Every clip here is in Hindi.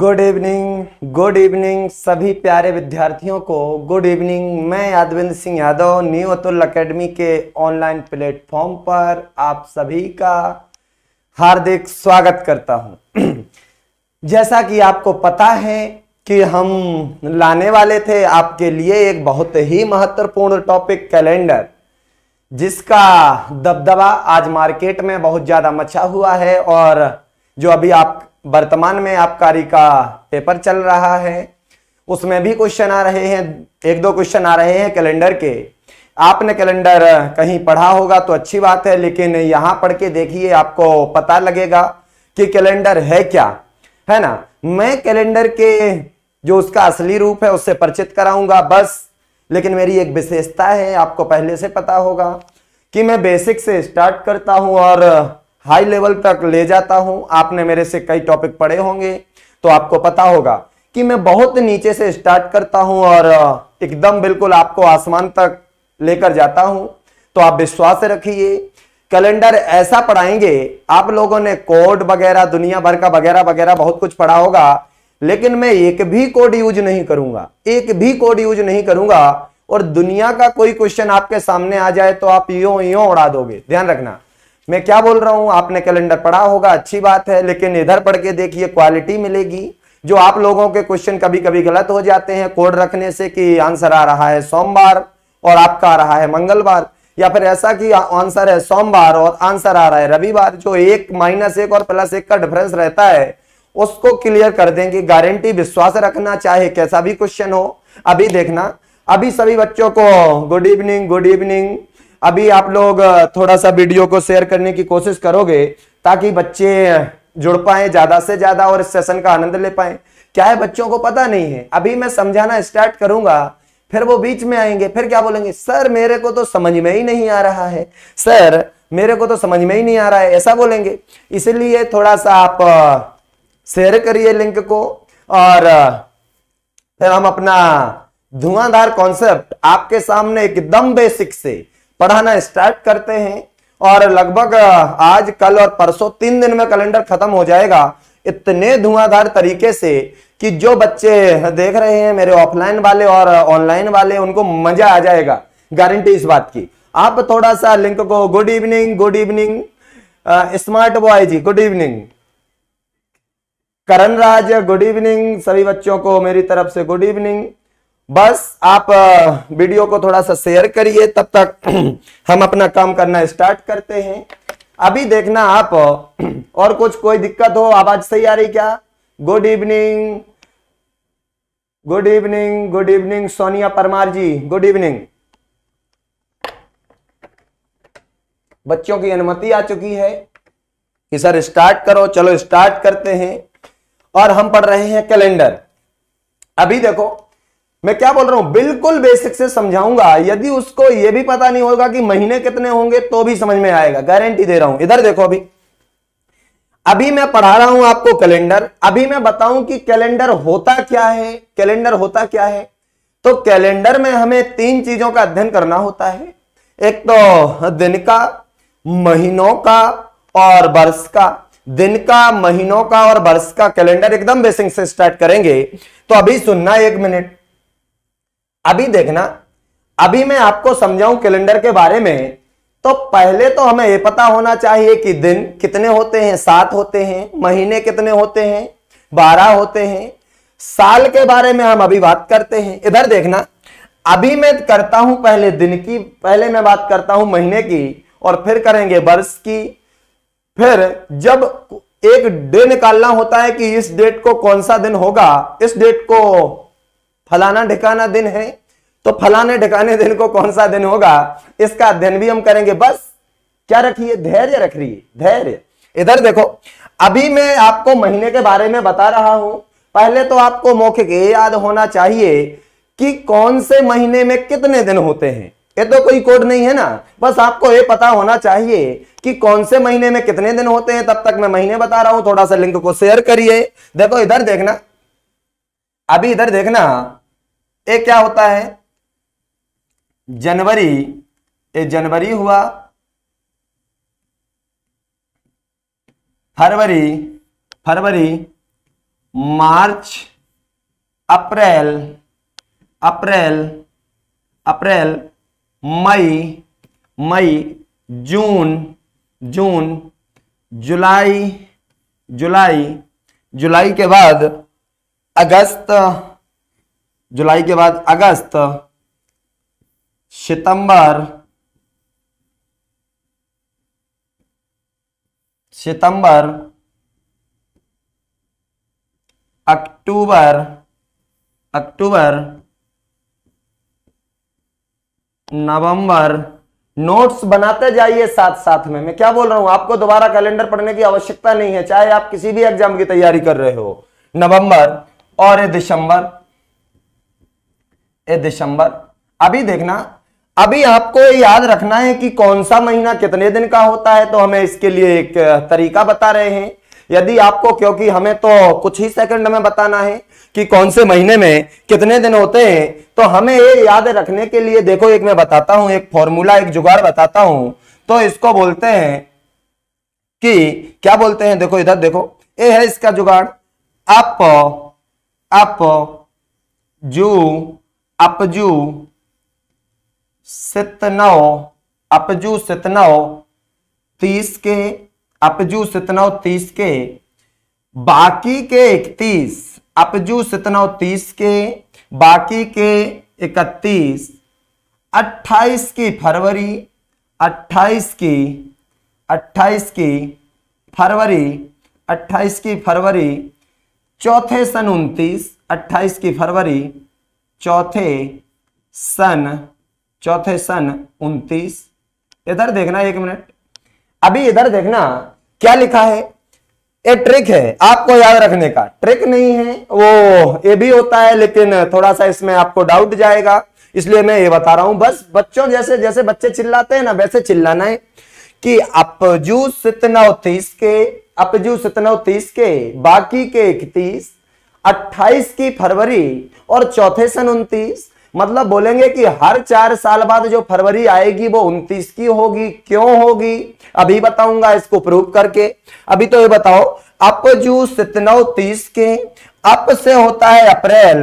गुड इवनिंग गुड इवनिंग सभी प्यारे विद्यार्थियों को गुड इवनिंग मैं यादवेंद्र सिंह यादव न्यू अतुल अकेडमी के ऑनलाइन प्लेटफॉर्म पर आप सभी का हार्दिक स्वागत करता हूं जैसा कि आपको पता है कि हम लाने वाले थे आपके लिए एक बहुत ही महत्वपूर्ण टॉपिक कैलेंडर जिसका दबदबा आज मार्केट में बहुत ज़्यादा मचा हुआ है और जो अभी आप वर्तमान में आबकारी का पेपर चल रहा है उसमें भी क्वेश्चन आ रहे हैं एक दो क्वेश्चन आ रहे हैं कैलेंडर के आपने कैलेंडर कहीं पढ़ा होगा तो अच्छी बात है लेकिन यहाँ पढ़ के देखिए आपको पता लगेगा कि कैलेंडर है क्या है ना मैं कैलेंडर के जो उसका असली रूप है उससे परिचित कराऊंगा बस लेकिन मेरी एक विशेषता है आपको पहले से पता होगा कि मैं बेसिक से स्टार्ट करता हूं और हाई लेवल तक ले जाता हूं आपने मेरे से कई टॉपिक पढ़े होंगे तो आपको पता होगा कि मैं बहुत नीचे से स्टार्ट करता हूं और एकदम बिल्कुल आपको आसमान तक लेकर जाता हूं तो आप विश्वास रखिए कैलेंडर ऐसा पढ़ाएंगे आप लोगों ने कोड वगैरह दुनिया भर का वगैरह वगैरह बहुत कुछ पढ़ा होगा लेकिन मैं एक भी कोड यूज नहीं करूंगा एक भी कोड यूज नहीं करूंगा और दुनिया का कोई क्वेश्चन आपके सामने आ जाए तो आप यो यो उड़ा दोगे ध्यान रखना मैं क्या बोल रहा हूं आपने कैलेंडर पढ़ा होगा अच्छी बात है लेकिन इधर पढ़ के देखिए क्वालिटी मिलेगी जो आप लोगों के क्वेश्चन कभी कभी गलत हो जाते हैं कोड रखने से कि आंसर आ रहा है सोमवार और आपका आ रहा है मंगलवार या फिर ऐसा कि आंसर है सोमवार और आंसर आ रहा है रविवार जो एक माइनस एक और प्लस एक का डिफरेंस रहता है उसको क्लियर कर देंगे गारंटी विश्वास रखना चाहे कैसा भी क्वेश्चन हो अभी देखना अभी सभी बच्चों को गुड इवनिंग गुड इवनिंग अभी आप लोग थोड़ा सा वीडियो को शेयर करने की कोशिश करोगे ताकि बच्चे जुड़ पाए ज्यादा से ज्यादा और इस सेशन का आनंद ले पाए क्या है बच्चों को पता नहीं है अभी मैं समझाना स्टार्ट करूंगा फिर वो बीच में आएंगे फिर क्या बोलेंगे सर मेरे को तो समझ में ही नहीं आ रहा है सर मेरे को तो समझ में ही नहीं आ रहा है ऐसा बोलेंगे इसलिए थोड़ा सा आप शेयर करिए लिंक को और फिर हम अपना धुआंधार कॉन्सेप्ट आपके सामने एकदम बेसिक से पढ़ाना स्टार्ट करते हैं और लगभग आज कल और परसों तीन दिन में कैलेंडर खत्म हो जाएगा इतने धुआंधार तरीके से कि जो बच्चे देख रहे हैं मेरे ऑफलाइन वाले और ऑनलाइन वाले उनको मजा आ जाएगा गारंटी इस बात की आप थोड़ा सा लिंक को good evening good evening smart boy ji good evening Karan Raj good evening सभी बच्चों को मेरी तरफ से गुड इवनिंग बस आप वीडियो को थोड़ा सा शेयर करिए तब तक हम अपना काम करना स्टार्ट करते हैं अभी देखना आप और कुछ कोई दिक्कत हो आवाज सही आ रही क्या good evening good evening good evening Sonia Parmar ji good evening बच्चों की अनुमति आ चुकी है कि सर स्टार्ट करो चलो स्टार्ट करते हैं और हम पढ़ रहे हैं कैलेंडर अभी देखो मैं क्या बोल रहा हूं बिल्कुल बेसिक से समझाऊंगा यदि उसको यह भी पता नहीं होगा कि महीने कितने होंगे तो भी समझ में आएगा गारंटी दे रहा हूं इधर देखो अभी अभी मैं पढ़ा रहा हूं आपको कैलेंडर अभी मैं बताऊं कि कैलेंडर होता क्या है कैलेंडर होता क्या है तो कैलेंडर में हमें तीन चीजों का अध्ययन करना होता है एक तो दिन का महीनों का और वर्ष का दिन का महीनों का और वर्ष का कैलेंडर एकदम बेसिक से स्टार्ट करेंगे तो अभी सुनना एक मिनट अभी देखना अभी मैं आपको समझाऊं कैलेंडर के बारे में तो पहले तो हमें यह पता होना चाहिए कि दिन कितने होते हैं सात होते हैं महीने कितने होते हैं बारह होते हैं साल के बारे में हम अभी बात करते हैं इधर देखना अभी मैं करता हूं पहले दिन की पहले मैं बात करता हूं महीने की और फिर करेंगे वर्ष की फिर जब एक डे निकालना होता है कि इस डेट को कौन सा दिन होगा इस डेट को फलाना ढिकाना दिन है तो फलाने ढिकाने दिन को कौन सा दिन होगा इसका अध्ययन भी हम करेंगे बस क्या रखिए धैर्य रख रही धैर्य इधर देखो अभी मैं आपको महीने के बारे में बता रहा हूं पहले तो आपको मौके के याद होना चाहिए कि कौन से महीने में कितने दिन होते हैं ये तो कोई कोड नहीं है ना बस आपको ये पता होना चाहिए कि कौन से महीने में कितने दिन होते हैं तब तक मैं महीने बता रहा हूं थोड़ा सा लिंक को शेयर करिए देखो इधर देखना अभी इधर देखना ये क्या होता है जनवरी ये जनवरी हुआ फरवरी फरवरी मार्च अप्रैल अप्रैल अप्रैल मई मई जून जून जुलाई जुलाई जुलाई के बाद अगस्त जुलाई के बाद अगस्त सितंबर सितंबर अक्टूबर अक्टूबर नवंबर नोट्स बनाते जाइए साथ साथ में मैं क्या बोल रहा हूं आपको दोबारा कैलेंडर पढ़ने की आवश्यकता नहीं है चाहे आप किसी भी एग्जाम की तैयारी कर रहे हो नवंबर और दिसंबर ए दिसंबर अभी देखना अभी आपको याद रखना है कि कौन सा महीना कितने दिन का होता है तो हमें इसके लिए एक तरीका बता रहे हैं यदि आपको क्योंकि हमें तो कुछ ही सेकंड में बताना है कि कौन से महीने में कितने दिन होते हैं तो हमें ये याद रखने के लिए देखो एक मैं बताता हूं एक फॉर्मूला एक जुगाड़ बताता हूं तो इसको बोलते हैं कि क्या बोलते हैं देखो इधर देखो ये है इसका जुगाड़ अप अप जू अपजू सितनौ अपजू सितनौ तीस के अपजू सितनौ तीस के बाकी के इकतीस अपजू सितनौ तीस के बाकी के इकतीस अट्ठाईस की फरवरी अट्ठाईस की अट्ठाईस की फरवरी अट्ठाईस की फरवरी चौथे सन उनतीस अट्ठाईस की फरवरी चौथे सन चौथे सन उन्तीस इधर देखना एक मिनट अभी इधर देखना क्या लिखा है ये ट्रिक है आपको याद रखने का ट्रिक नहीं है वो ये भी होता है लेकिन थोड़ा सा इसमें आपको डाउट जाएगा इसलिए मैं ये बता रहा हूं बस बच्चों जैसे जैसे बच्चे चिल्लाते हैं ना वैसे चिल्लाना है कि अपजू सितना तीस के अपजू सितना तीस के बाकी के इकतीस 28 की फरवरी और चौथे सन उन्तीस मतलब बोलेंगे कि हर चार साल बाद जो फरवरी आएगी वो उन्तीस की होगी क्यों होगी अभी बताऊंगा इसको प्रूव करके अभी तो ये बताओ अप जू सितनौ तीस के अप से होता है अप्रैल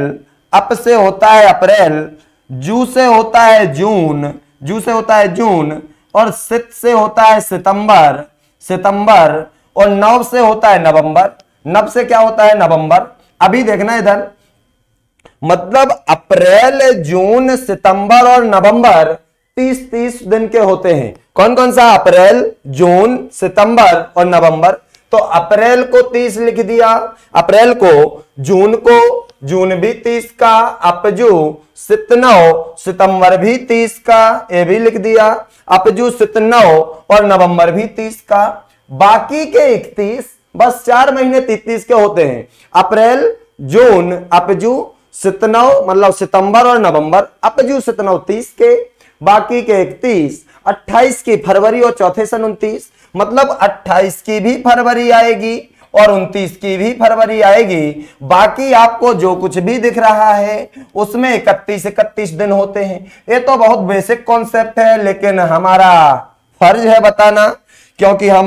अप से होता है अप्रैल जू से होता है जून जू से होता है जून और सित से होता है सितंबर सितंबर और नव से होता है नवंबर नव से क्या होता है नवंबर अभी देखना इधर मतलब अप्रैल जून सितंबर और नवंबर 30 30 दिन के होते हैं कौन कौन सा अप्रैल जून सितंबर और नवंबर तो अप्रैल को 30 लिख दिया अप्रैल को जून को जून भी 30 का अपजू सितनौ सितंबर भी 30 का ये भी लिख दिया अपजू सितनौ और नवंबर भी 30 का बाकी के इकतीस बस चार महीने तीतीस के होते हैं अप्रैल जून अपजू सितनव मतलब सितंबर और नवंबर अपजू सितनव तीस के बाकी के इकतीस अट्ठाईस की फरवरी और चौथे सन उन्तीस मतलब अट्ठाईस की भी फरवरी आएगी और उन्तीस की भी फरवरी आएगी बाकी आपको जो कुछ भी दिख रहा है उसमें इकतीस इकतीस दिन होते हैं ये तो बहुत बेसिक कॉन्सेप्ट है लेकिन हमारा फर्ज है बताना क्योंकि हम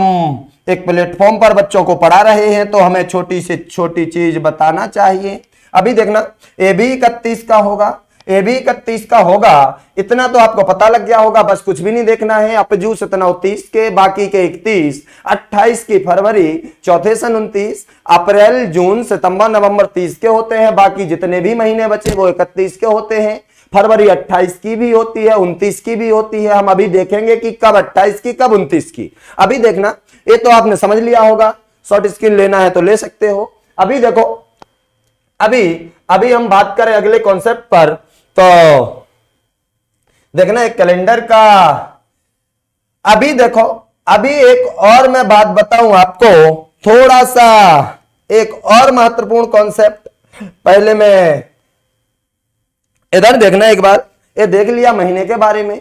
एक प्लेटफॉर्म पर बच्चों को पढ़ा रहे हैं तो हमें छोटी से छोटी चीज बताना चाहिए अभी देखना ए भी इकतीस का होगा ए भी इकतीस का होगा इतना तो आपको पता लग गया होगा बस कुछ भी नहीं देखना है अपजू सतना उत्तीस के बाकी के इकतीस अट्ठाईस की फरवरी चौथे सन उन्तीस अप्रैल जून सितंबर नवंबर तीस के होते हैं बाकी जितने भी महीने बचे वो इकतीस के होते हैं फरवरी 28 की भी होती है 29 की भी होती है हम अभी देखेंगे कि कब 28 की कब 29 की अभी देखना ये तो आपने समझ लिया होगा शॉर्ट स्किल लेना है तो ले सकते हो अभी देखो अभी अभी हम बात करें अगले कॉन्सेप्ट पर तो देखना एक कैलेंडर का अभी देखो अभी एक और मैं बात बताऊं आपको थोड़ा सा एक और महत्वपूर्ण कॉन्सेप्ट पहले मैं इधर देखना एक बार ये देख लिया महीने के बारे में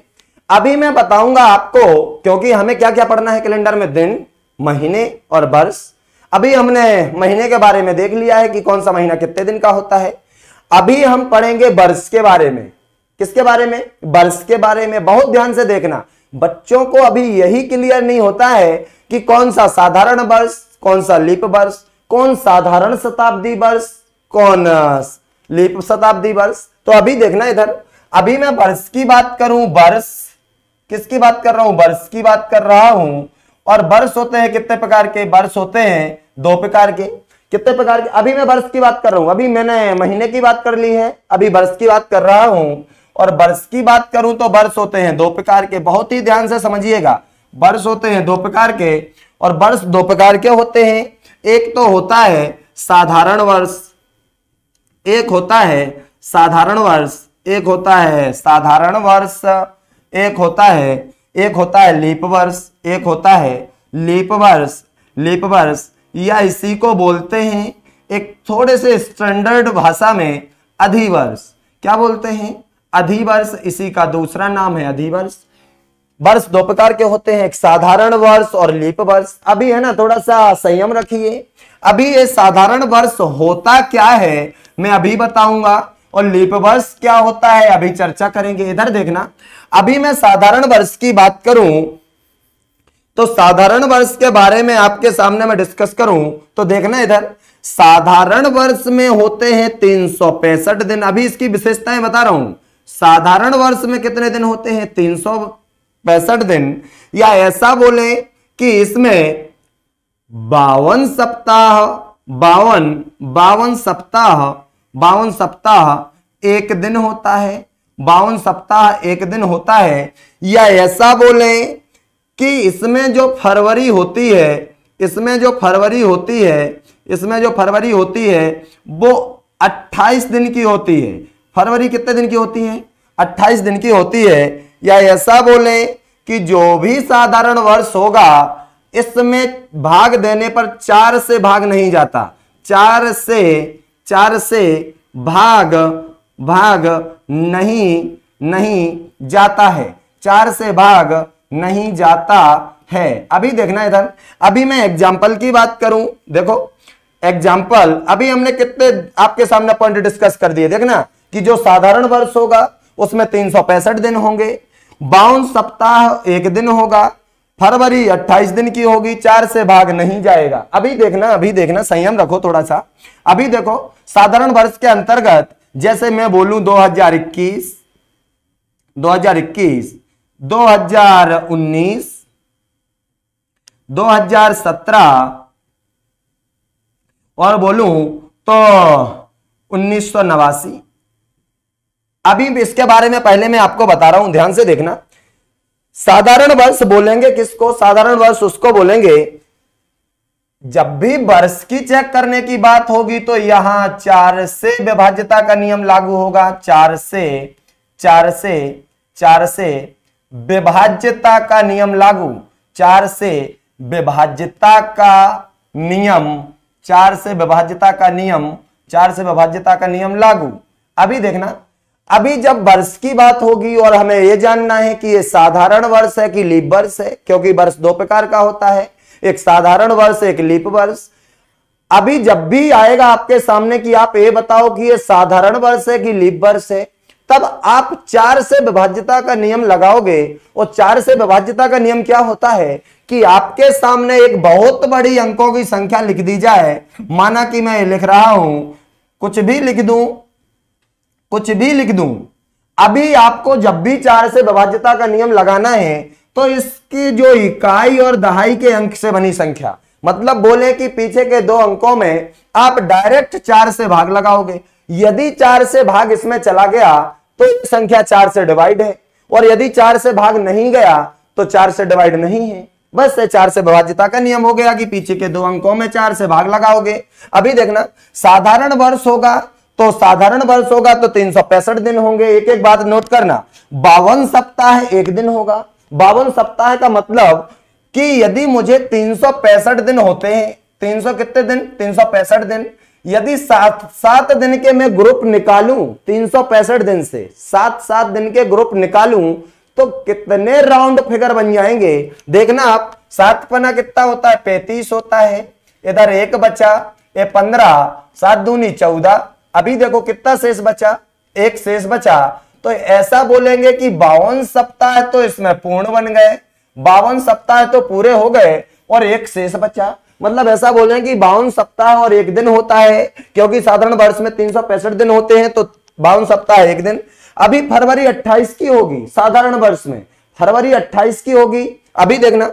अभी मैं बताऊंगा आपको क्योंकि हमें क्या क्या पढ़ना है कैलेंडर में दिन महीने और वर्ष अभी हमने महीने के बारे में देख लिया है कि कौन सा महीना कितने दिन का होता है अभी हम पढ़ेंगे वर्ष के बारे में किसके बारे में वर्ष के बारे में बहुत ध्यान से देखना बच्चों को अभी यही क्लियर नहीं होता है कि कौन सा साधारण वर्ष कौन सा लिप वर्ष कौन साधारण शताब्दी वर्ष कौन लीप शताब्दी वर्ष तो अभी देखना इधर अभी मैं वर्ष की बात करूं वर्ष किसकी बात कर रहा हूं वर्ष की बात कर रहा हूं और वर्ष होते हैं कितने प्रकार के वर्ष होते हैं दो प्रकार के कितने प्रकार के अभी मैं वर्ष की बात कर रहा हूं अभी मैंने महीने की बात कर ली है अभी वर्ष की बात कर रहा हूं और वर्ष की बात करूं तो वर्ष होते हैं दो प्रकार के बहुत ही ध्यान से समझिएगा वर्ष होते हैं दो प्रकार के और वर्ष दो प्रकार के होते हैं एक तो होता है साधारण वर्ष एक होता है साधारण वर्ष एक होता है साधारण वर्ष एक होता है एक होता है लीप वर्ष एक होता है लीप वर्ष लीप वर्ष या इसी को बोलते हैं एक थोड़े से स्टैंडर्ड भाषा में अधिवर्ष क्या बोलते हैं अधिवर्ष इसी का दूसरा नाम है अधिवर्ष वर्ष दो प्रकार के होते हैं एक साधारण वर्ष और लीप वर्ष अभी है ना थोड़ा सा संयम रखिए अभी ये साधारण वर्ष होता क्या है मैं अभी बताऊंगा और लीप वर्ष क्या होता है अभी चर्चा करेंगे इधर देखना अभी मैं साधारण वर्ष की बात करूं तो साधारण वर्ष के बारे में आपके सामने मैं डिस्कस करूं तो देखना इधर साधारण वर्ष में होते हैं तीन दिन अभी इसकी विशेषताएं बता रहा हूं साधारण वर्ष में कितने दिन होते हैं तीन दिन या ऐसा बोले कि इसमें बावन सप्ताह बावन बावन सप्ताह बावन सप्ताह एक दिन होता है बावन सप्ताह एक दिन होता है या ऐसा बोले कि इसमें जो फरवरी होती है इसमें जो फरवरी होती है इसमें जो फरवरी होती है वो 28 दिन की होती है फरवरी कितने दिन की होती है 28 दिन की होती है या ऐसा बोले कि जो भी साधारण वर्ष होगा इसमें भाग देने पर चार से भाग नहीं जाता चार से चार से भाग भाग नहीं नहीं जाता है चार से भाग नहीं जाता है अभी देखना इधर अभी मैं एग्जाम्पल की बात करूं देखो एग्जाम्पल अभी हमने कितने आपके सामने पॉइंट डिस्कस कर दिए देखना कि जो साधारण वर्ष होगा उसमें तीन दिन होंगे बावन सप्ताह एक दिन होगा फरवरी 28 दिन की होगी चार से भाग नहीं जाएगा अभी देखना अभी देखना संयम रखो थोड़ा सा अभी देखो साधारण वर्ष के अंतर्गत जैसे मैं हजार 2021 2021 2019 2017 और बोलूं तो उन्नीस अभी इसके बारे में पहले मैं आपको बता रहा हूं ध्यान से देखना साधारण वर्ष बोलेंगे किसको साधारण वर्ष उसको बोलेंगे जब भी वर्ष की चेक करने की बात होगी तो यहां चार से विभाज्यता का नियम लागू होगा चार से चार से चार से विभाज्यता का नियम लागू चार से विभाज्यता का नियम चार से विभाज्यता का नियम चार से विभाज्यता का नियम लागू अभी देखना अभी जब वर्ष की बात होगी और हमें यह जानना है कि यह साधारण वर्ष है कि लीप वर्ष है क्योंकि वर्ष दो प्रकार का होता है एक साधारण वर्ष एक लीप वर्ष अभी जब भी आएगा आपके सामने कि आप ये बताओ कि यह साधारण वर्ष है कि लीप वर्ष है तब आप चार से विभाज्यता का नियम लगाओगे और चार से विभाज्यता का नियम क्या होता है कि आपके सामने एक बहुत बड़ी अंकों की संख्या लिख दी जाए माना कि मैं लिख रहा हूं कुछ भी लिख दूं कुछ भी लिख दूं अभी आपको जब भी चार से विभाज्यता का नियम लगाना है तो इसकी जो इकाई और दहाई के अंक से बनी संख्या मतलब बोले कि पीछे के दो अंकों में आप डायरेक्ट चार से भाग लगाओगे यदि चार से भाग इसमें चला गया तो संख्या चार से डिवाइड है और यदि चार से भाग नहीं गया तो चार से डिवाइड नहीं है बस चार से विभाज्यता का नियम हो गया कि पीछे के दो अंकों में चार से भाग लगाओगे अभी देखना साधारण वर्ष होगा तो साधारण वर्ष होगा तो तीन दिन होंगे एक एक बात नोट करना बावन सप्ताह एक दिन होगा बावन सप्ताह का मतलब कि यदि मुझे तीन दिन होते हैं 300 कितने दिन तीन दिन यदि सात सात दिन के मैं ग्रुप निकालूं तीन दिन से सात सात दिन के ग्रुप निकालूं तो कितने राउंड फिगर बन जाएंगे देखना आप सात पना कितना होता है पैंतीस होता है इधर एक बचा ये पंद्रह सात दूनी चौदह अभी देखो कितना शेष बचा एक शेष बचा तो ऐसा बोलेंगे कि बावन सप्ताह तो इसमें पूर्ण बन गए बावन सप्ताह तो पूरे हो गए और एक शेष बचा मतलब ऐसा बोल कि बावन सप्ताह और एक दिन होता है क्योंकि साधारण वर्ष में तीन दिन होते हैं तो बावन सप्ताह एक दिन अभी फरवरी 28 की होगी साधारण वर्ष में फरवरी 28 की होगी अभी देखना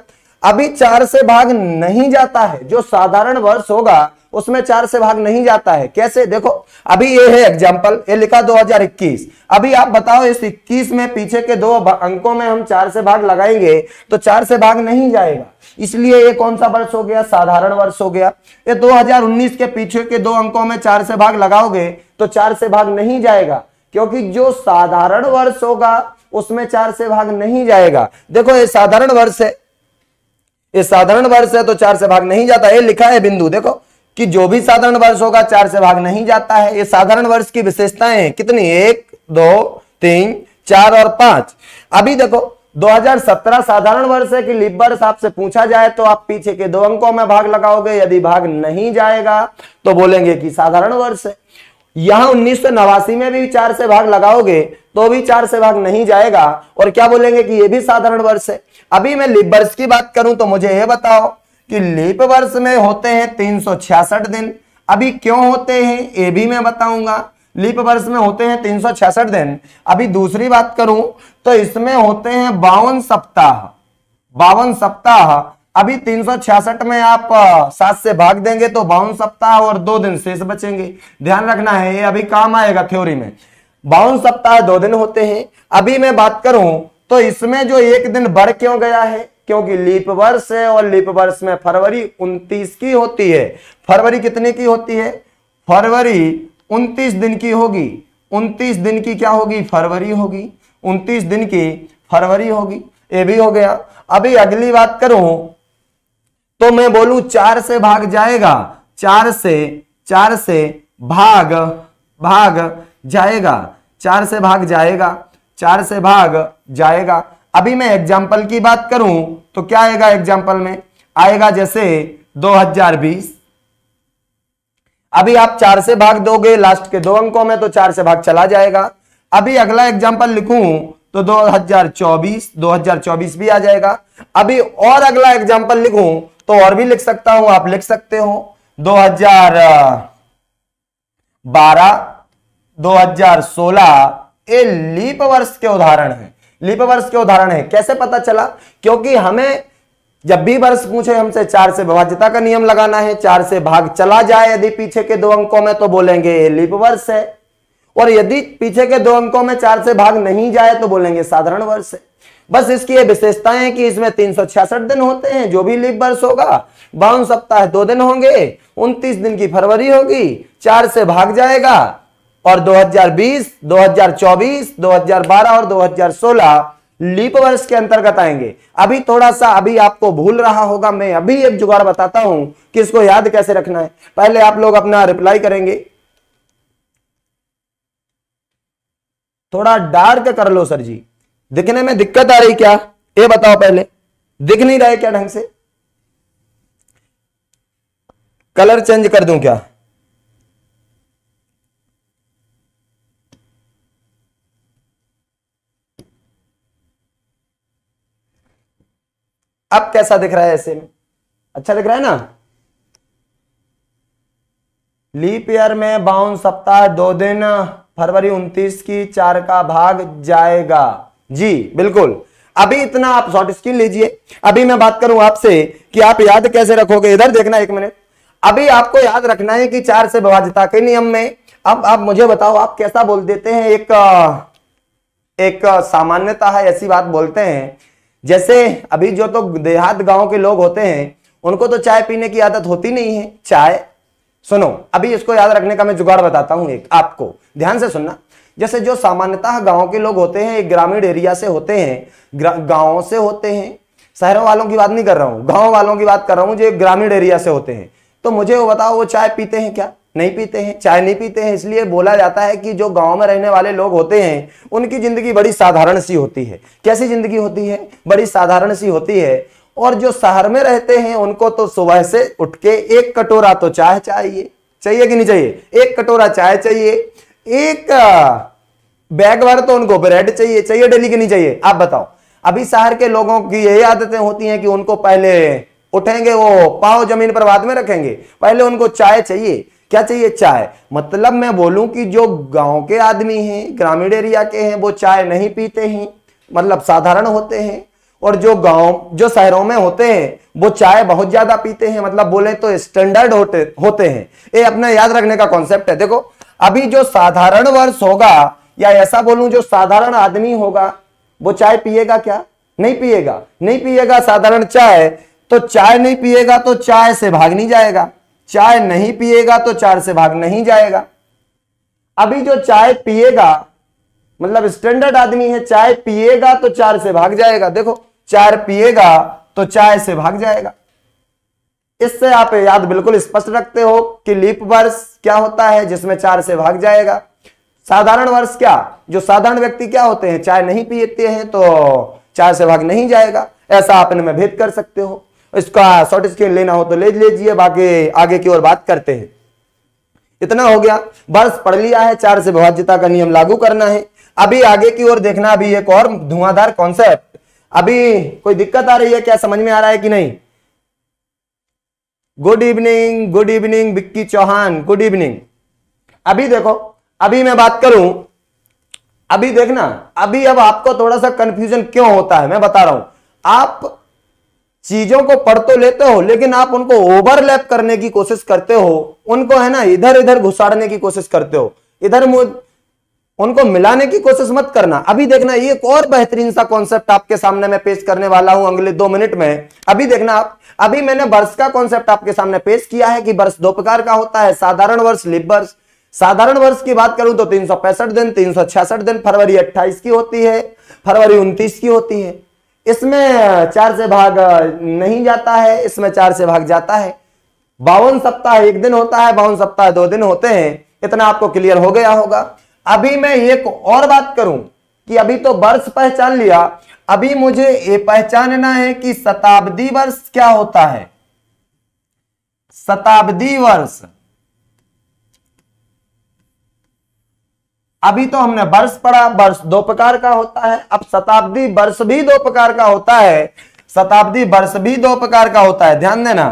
अभी चार से भाग नहीं जाता है जो साधारण वर्ष होगा उसमें चार से भाग नहीं जाता है कैसे देखो अभी ये है एग्जाम्पल ये लिखा 2021 अभी आप बताओ इस 21 में पीछे के दो अंकों में हम चार से भाग लगाएंगे तो चार से भाग नहीं जाएगा इसलिए ये कौन सा वर्ष हो गया साधारण वर्ष हो गया ये 2019 के पीछे के दो अंकों में चार से भाग लगाओगे तो चार से भाग नहीं जाएगा क्योंकि जो साधारण वर्ष होगा उसमें चार से भाग नहीं जाएगा देखो ये साधारण वर्ष है ये साधारण वर्ष है तो चार से भाग नहीं जाता ये लिखा है बिंदु देखो कि जो भी साधारण वर्ष होगा चार से भाग नहीं जाता है ये साधारण वर्ष की विशेषताएं कितनी एक दो तीन चार और पांच अभी देखो 2017 साधारण वर्ष है कि लिप वर्ष आपसे पूछा जाए तो आप पीछे के दो अंकों में भाग लगाओगे यदि भाग नहीं जाएगा तो बोलेंगे कि साधारण वर्ष है यहां उन्नीस में भी चार से भाग लगाओगे तो भी चार से भाग नहीं जाएगा और क्या बोलेंगे कि यह भी साधारण वर्ष है अभी मैं लिप वर्ष की बात करूं तो मुझे यह बताओ कि लीप वर्ष में होते हैं तीन दिन अभी क्यों होते हैं ये भी मैं बताऊंगा लीप वर्ष में होते हैं तीन दिन अभी दूसरी बात करूं तो इसमें होते हैं बावन सप्ताह बावन सप्ताह अभी 366 में आप सात से भाग देंगे तो बावन सप्ताह और दो दिन शेष बचेंगे ध्यान रखना है ये अभी काम आएगा थ्योरी में बावन सप्ताह दो दिन होते हैं अभी मैं बात करूं तो इसमें जो एक दिन बढ़ क्यों गया है क्योंकि लीप वर्ष है और लीप वर्ष में फरवरी 29 की होती है फरवरी कितने की होती है फरवरी 29 दिन की होगी 29 दिन की क्या होगी फरवरी होगी 29 दिन की फरवरी होगी ये भी हो गया अभी अगली बात करूं तो मैं बोलूं चार से भाग जाएगा चार से चार से भाग भाग जाएगा चार से भाग जाएगा चार से भाग जाएगा अभी मैं एग्जाम्पल की बात करूं तो क्या आएगा एग्जाम्पल में आएगा जैसे 2020 अभी आप चार से भाग दोगे लास्ट के दो अंकों में तो चार से भाग चला जाएगा अभी अगला एग्जाम्पल लिखूं तो 2024 2024 भी आ जाएगा अभी और अगला एग्जाम्पल लिखूं तो और भी लिख सकता हूं आप लिख सकते हो 2012 2016 ये लीप वर्ष के उदाहरण हैं वर्ष के उदाहरण है कैसे पता चला क्योंकि हमें जब भी वर्ष पूछे हमसे चार से विभाज्यता का नियम लगाना है चार से भाग चला जाए यदि पीछे के दो अंकों में तो बोलेंगे लिप वर्ष है और यदि पीछे के दो अंकों में चार से भाग नहीं जाए तो बोलेंगे साधारण वर्ष है बस इसकी ये विशेषताएं हैं कि इसमें तीन दिन होते हैं जो भी लीप वर्ष होगा बावन सप्ताह दो दिन होंगे उनतीस दिन की फरवरी होगी चार से भाग जाएगा और 2020, 2024, 2012 और 2016 लीप वर्ष के अंतर्गत आएंगे अभी थोड़ा सा अभी आपको भूल रहा होगा मैं अभी एक जुगाड़ बताता हूं कि इसको याद कैसे रखना है पहले आप लोग अपना रिप्लाई करेंगे थोड़ा डार्क कर लो सर जी दिखने में दिक्कत आ रही क्या ये बताओ पहले दिख नहीं रहे क्या ढंग से कलर चेंज कर दूं क्या अब कैसा दिख रहा है ऐसे में अच्छा दिख रहा है ना लीप ईयर में बावन सप्ताह दो दिन फरवरी 29 की चार का भाग जाएगा जी बिल्कुल अभी इतना आप शॉर्ट स्क्रीन लीजिए अभी मैं बात करूं आपसे कि आप याद कैसे रखोगे इधर देखना एक मिनट अभी आपको याद रखना है कि चार से विभाजता के नियम में अब आप मुझे बताओ आप कैसा बोल देते हैं एक एक सामान्यता है ऐसी बात बोलते हैं जैसे अभी जो तो देहात गांव के लोग होते हैं उनको तो चाय पीने की आदत होती नहीं है चाय सुनो अभी इसको याद रखने का मैं जुगाड़ बताता हूं एक आपको ध्यान से सुनना जैसे जो सामान्यतः गांव के लोग होते हैं ग्रामीण एरिया से होते हैं गांव से होते हैं शहरों वालों की बात नहीं कर रहा हूं गांव वालों की बात कर रहा हूं जो ग्रामीण एरिया से होते हैं तो मुझे वो बताओ वो चाय पीते हैं क्या नहीं पीते हैं चाय नहीं पीते हैं इसलिए बोला जाता है कि जो गांव में रहने वाले लोग होते हैं उनकी जिंदगी बड़ी साधारण सी होती है कैसी जिंदगी होती है बड़ी साधारण सी होती है और जो शहर में रहते हैं उनको तो सुबह से उठ के एक कटोरा तो चाय चाहिए चाहिए कि नहीं चाहिए एक कटोरा चाय चाहिए एक बैग भर तो उनको ब्रेड चाहिए चाहिए डेली की नहीं चाहिए आप बताओ अभी शहर के लोगों की यही आदतें होती हैं कि उनको पहले उठेंगे वो पाव जमीन पर बाद में रखेंगे पहले उनको चाय चाहिए क्या चाहिए चाय मतलब मैं बोलूं कि जो गांव के आदमी हैं ग्रामीण एरिया के हैं वो चाय नहीं पीते हैं मतलब साधारण होते हैं और जो गांव जो शहरों में होते हैं वो चाय बहुत ज्यादा पीते हैं मतलब बोले तो स्टैंडर्ड होते होते हैं ये अपना याद रखने का कॉन्सेप्ट है देखो अभी जो साधारण वर्ष होगा या ऐसा बोलूं जो साधारण आदमी होगा वो चाय पिएगा क्या नहीं पिएगा नहीं पिएगा साधारण चाय तो चाय नहीं पिएगा तो चाय से भाग नहीं जाएगा चाय नहीं पिएगा तो चार से भाग नहीं जाएगा अभी जो चाय पिएगा मतलब स्टैंडर्ड आदमी है चाय पिएगा तो चार से भाग जाएगा देखो चार पिएगा तो चाय से भाग जाएगा इससे आप याद बिल्कुल स्पष्ट रखते हो कि लीप वर्ष क्या होता है जिसमें चार से भाग जाएगा साधारण वर्ष क्या जो साधारण व्यक्ति क्या होते हैं चाय नहीं पीते हैं तो चार से भाग नहीं जाएगा ऐसा आप इनमें भेद कर सकते हो इसका शॉर्ट स्क्रीन लेना हो तो ले लीजिए बाकी आगे की ओर बात करते हैं इतना हो गया बस पढ़ लिया है चार से विभाज्यता का नियम लागू करना है अभी आगे की ओर देखना अभी एक और धुआंधार कॉन्सेप्ट अभी कोई दिक्कत आ रही है क्या समझ में आ रहा है कि नहीं good evening good evening Vicky Chauhan good evening अभी देखो अभी मैं बात करूं अभी देखना अभी अब आपको थोड़ा सा कंफ्यूजन क्यों होता है मैं बता रहा हूं आप चीजों को पढ़ तो लेते हो लेकिन आप उनको ओवरलैप करने की कोशिश करते हो उनको है ना इधर इधर घुसाड़ने की कोशिश करते हो इधर उनको मिलाने की कोशिश मत करना अभी देखना ये एक और बेहतरीन सा कॉन्सेप्ट आपके सामने मैं पेश करने वाला हूं अगले दो मिनट में अभी देखना आप अभी मैंने वर्ष का कॉन्सेप्ट आपके सामने पेश किया है कि वर्ष दो प्रकार का होता है साधारण वर्ष लिप वर्ष साधारण वर्ष की बात करूं तो तीन दिन तीन दिन फरवरी अट्ठाईस की होती है फरवरी उन्तीस की होती है इसमें चार से भाग नहीं जाता है इसमें चार से भाग जाता है बावन सप्ताह एक दिन होता है बावन सप्ताह दो दिन होते हैं इतना आपको क्लियर हो गया होगा अभी मैं एक और बात करूं कि अभी तो वर्ष पहचान लिया अभी मुझे ये पहचानना है कि शताब्दी वर्ष क्या होता है शताब्दी वर्ष अभी तो हमने वर्ष पढ़ा वर्ष दो प्रकार का होता है अब शताब्दी वर्ष भी दो प्रकार का होता है शताब्दी वर्ष भी दो प्रकार का होता है ध्यान देना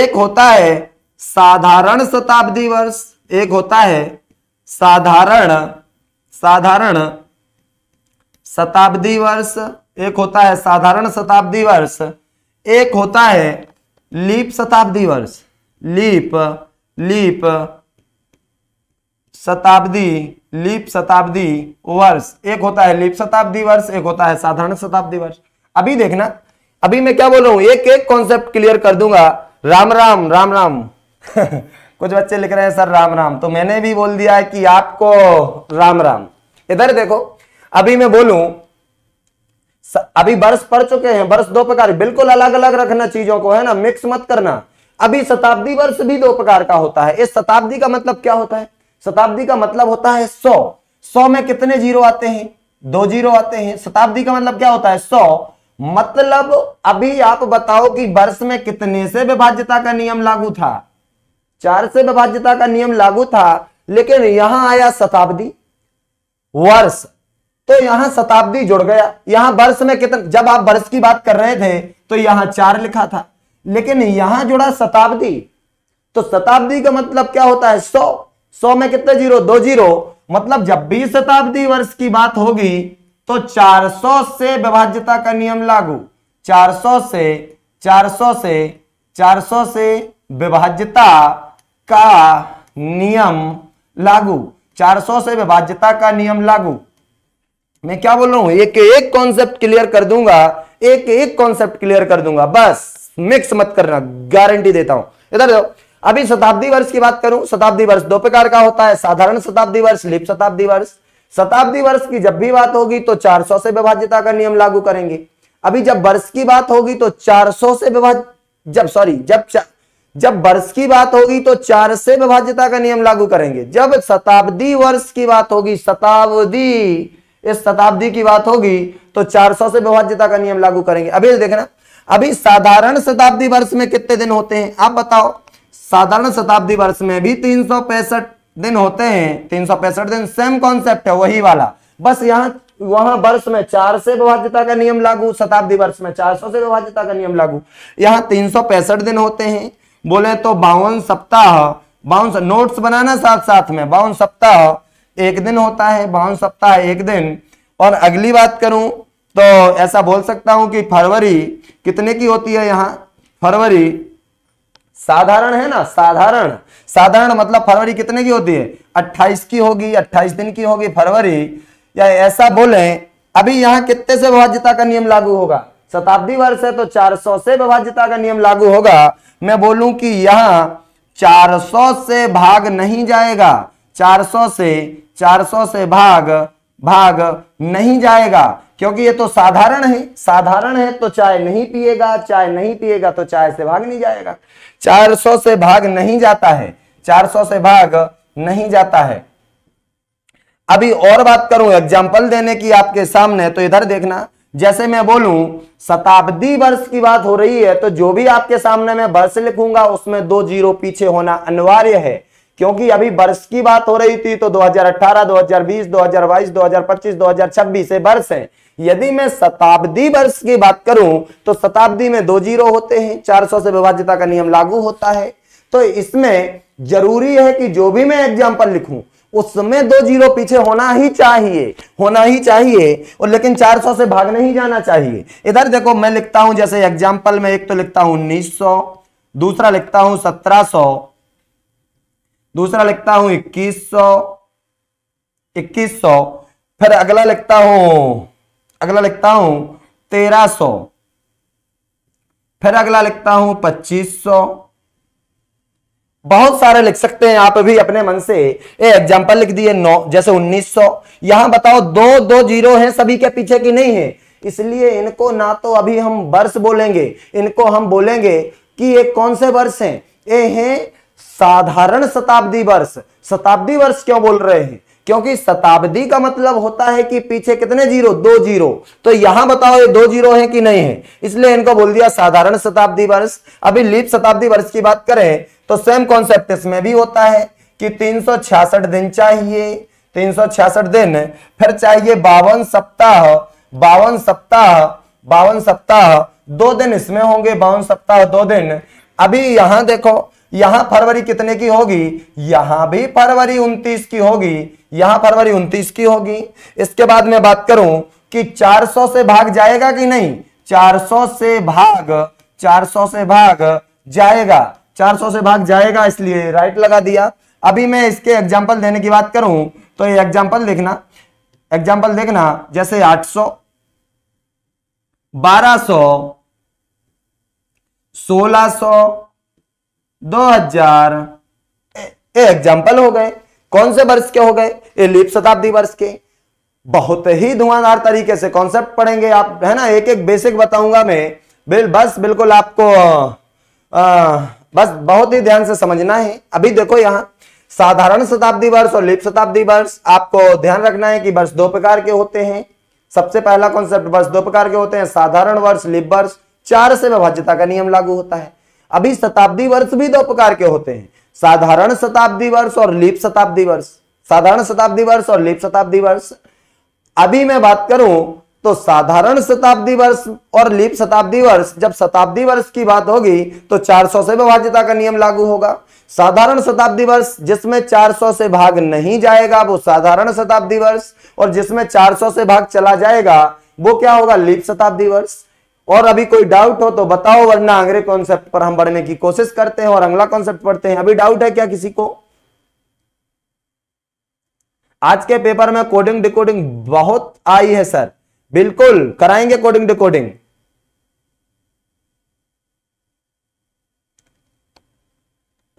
एक होता है साधारण शताब्दी वर्ष एक होता है साधारण साधारण शताब्दी वर्ष एक होता है साधारण शताब्दी वर्ष एक होता है लीप शताब्दी वर्ष लीप लीप शताब्दी लीप शताब्दी वर्ष एक होता है लीप शताब्दी वर्ष एक होता है साधारण शताब्दी वर्ष अभी देखना अभी मैं क्या बोल रहा हूं एक एक कॉन्सेप्ट क्लियर कर दूंगा राम राम राम राम कुछ बच्चे लिख रहे हैं सर राम राम तो मैंने भी बोल दिया है कि आपको राम राम इधर देखो अभी मैं बोलू अभी वर्ष पढ़ चुके हैं वर्ष दो प्रकार बिल्कुल अलग अलग रखना चीजों को है ना मिक्स मत करना अभी शताब्दी वर्ष भी दो प्रकार का होता है इस शताब्दी का मतलब क्या होता है शताब्दी का मतलब होता है सौ सौ में कितने जीरो आते हैं दो जीरो आते हैं शताब्दी का मतलब क्या होता है सौ मतलब अभी आप बताओ कि वर्ष में कितने से विभाज्यता का नियम लागू था चार से विभाज्यता का नियम लागू था लेकिन यहां आया शताब्दी वर्ष तो यहां शताब्दी जुड़ गया यहां वर्ष में कितने जब आप वर्ष की बात कर रहे थे तो यहां चार लिखा था लेकिन यहां जुड़ा शताब्दी तो शताब्दी का मतलब क्या होता है सौ सौ में कितने जीरो दो जीरो मतलब जब भी शताब्दी वर्ष की बात होगी तो 400 से विभाज्यता का नियम लागू 400 से 400 से 400 से विभाज्यता का नियम लागू 400 से विभाज्यता का नियम लागू मैं क्या बोल रहा हूं एक एक कॉन्सेप्ट क्लियर कर दूंगा एक एक कॉन्सेप्ट क्लियर कर दूंगा बस मिक्स मत करना गारंटी देता हूं इधर देखो अभी शताब्दी वर्ष की बात करूं शताब्दी वर्ष दो प्रकार का होता है साधारण शताब्दी वर्ष लिप शताब्दी वर्ष शताब्दी वर्ष की जब भी बात होगी तो 400 से विभाज्यता का नियम लागू करेंगे अभी जब वर्ष की बात होगी तो 400 से विभाज जब सॉरी जब जब वर्ष की बात होगी तो चार से विभाज्यता का नियम लागू करेंगे जब शताब्दी वर्ष की बात होगी शताब्दी इस शताब्दी की बात होगी तो चार से विभाज्यता का नियम लागू करेंगे अभी देखना अभी साधारण शताब्दी वर्ष में कितने दिन होते हैं आप बताओ साधारण शताब्दी वर्ष में भी तीन दिन होते हैं तीन दिन सेम कॉन्सेप्ट है वही वाला बस यहाँ वहां वर्ष में चार से विभाज्यता का नियम लागू शताब्दी वर्ष में चार सौ से विभाज्यता का नियम लागू यहाँ तीन दिन होते हैं बोले तो बावन सप्ताह बावन नोट्स बनाना साथ साथ में बावन सप्ताह एक दिन होता है बावन सप्ताह एक दिन और अगली बात करूं तो ऐसा बोल सकता हूं कि फरवरी कितने की होती है यहाँ फरवरी साधारण है ना साधारण साधारण मतलब फरवरी कितने की होती है 28 की होगी 28 दिन की होगी फरवरी या ऐसा बोले अभी यहां कितने से विभाज्यता का नियम लागू होगा शताब्दी वर्ष है तो 400 से विभाज्यता का नियम लागू होगा मैं बोलूं कि चार 400 से भाग नहीं जाएगा 400 से 400 से भाग भाग नहीं जाएगा क्योंकि ये तो साधारण है साधारण है तो चाय नहीं पिएगा चाय नहीं पिएगा तो चाय से भाग नहीं जाएगा 400 से भाग नहीं जाता है 400 से भाग नहीं जाता है अभी और बात करूं एग्जाम्पल देने की आपके सामने तो इधर देखना जैसे मैं बोलूं शताब्दी वर्ष की बात हो रही है तो जो भी आपके सामने मैं वर्ष लिखूंगा उसमें दो जीरो पीछे होना अनिवार्य है क्योंकि अभी वर्ष की बात हो रही थी तो 2018, 2020, 2022, 2025, 2026 छब्बीस वर्ष है यदि मैं शताब्दी वर्ष की बात करूं तो शताब्दी में दो जीरो होते हैं 400 से विभाज्यता का नियम लागू होता है तो इसमें जरूरी है कि जो भी मैं एग्जाम्पल लिखूं उसमें दो जीरो पीछे होना ही चाहिए होना ही चाहिए और लेकिन 400 से भाग नहीं जाना चाहिए इधर देखो मैं लिखता हूं जैसे एग्जाम्पल में एक तो लिखता हूं सौ दूसरा लिखता हूं सौ दूसरा लिखता हूं इक्कीस सौ फिर अगला लिखता हूं अगला लिखता हूं तेरह सौ फिर अगला लिखता हूं पच्चीस सौ बहुत सारे लिख सकते हैं आप भी अपने मन से ए एग्जाम्पल लिख दिए नौ जैसे उन्नीस सौ यहां बताओ दो दो जीरो हैं सभी के पीछे की नहीं है इसलिए इनको ना तो अभी हम वर्ष बोलेंगे इनको हम बोलेंगे कि ये कौन से वर्ष हैं ये हैं साधारण शताब्दी वर्ष शताब्दी वर्ष क्यों बोल रहे हैं क्योंकि शताब्दी का मतलब होता है कि पीछे कितने जीरो दो जीरो तो यहां बताओ ये दो जीरो है कि नहीं है इसलिए इनको बोल दिया साधारण शताब्दी वर्ष अभी लीप शताब्दी वर्ष की बात करें तो सेम कॉन्सेप्ट इसमें भी होता है कि तीन दिन चाहिए तीन दिन फिर चाहिए बावन सप्ताह बावन सप्ताह बावन सप्ताह दो दिन इसमें होंगे बावन सप्ताह दो दिन अभी यहां देखो यहां फरवरी कितने की होगी यहां भी फरवरी 29 की होगी यहां फरवरी 29 की होगी इसके बाद मैं बात करूं कि 400 से भाग जाएगा कि नहीं 400 से भाग 400 से भाग जाएगा 400 से भाग जाएगा इसलिए राइट लगा दिया अभी मैं इसके एग्जाम्पल देने की बात करूं तो ये एग्जाम्पल देखना एग्जाम्पल देखना जैसे 800 1200 सौ दो हजार एग्जाम्पल हो गए कौन से वर्ष के हो गए ये लीप शताब्दी वर्ष के बहुत ही धुआंधार तरीके से कॉन्सेप्ट पढ़ेंगे आप है ना एक एक बेसिक बताऊंगा मैं बिल बस बिल्कुल आपको आ, बस बहुत ही ध्यान से समझना है अभी देखो यहाँ साधारण शताब्दी वर्ष और लीप शताब्दी वर्ष आपको ध्यान रखना है कि वर्ष दो प्रकार के होते हैं सबसे पहला कॉन्सेप्ट वर्ष दो प्रकार के होते हैं साधारण वर्ष लिप वर्ष चार से विभाज्यता का नियम लागू होता है अभी शताब्दी वर्ष भी दो प्रकार के होते हैं साधारण शताब्दी वर्ष और लीप शताब्दी वर्ष साधारण शताब्दी वर्ष और लीप शताब्दी वर्ष अभी मैं बात करूं तो साधारण शताब्दी वर्ष और लीप शताब्दी वर्ष जब शताब्दी वर्ष की बात होगी तो 400 से विभाज्यता का नियम लागू होगा साधारण शताब्दी वर्ष जिसमें 400 से भाग नहीं जाएगा वो साधारण शताब्दी वर्ष और जिसमें 400 से भाग चला जाएगा वो क्या होगा लीप शताब्दी वर्ष और अभी कोई डाउट हो तो बताओ वरना अंग्रेज कॉन्सेप्ट पर हम बढ़ने की कोशिश करते हैं और अंगला कॉन्सेप्ट पढ़ते हैं अभी डाउट है क्या किसी को आज के पेपर में कोडिंग डिकोडिंग बहुत आई है सर बिल्कुल कराएंगे कोडिंग डिकोडिंग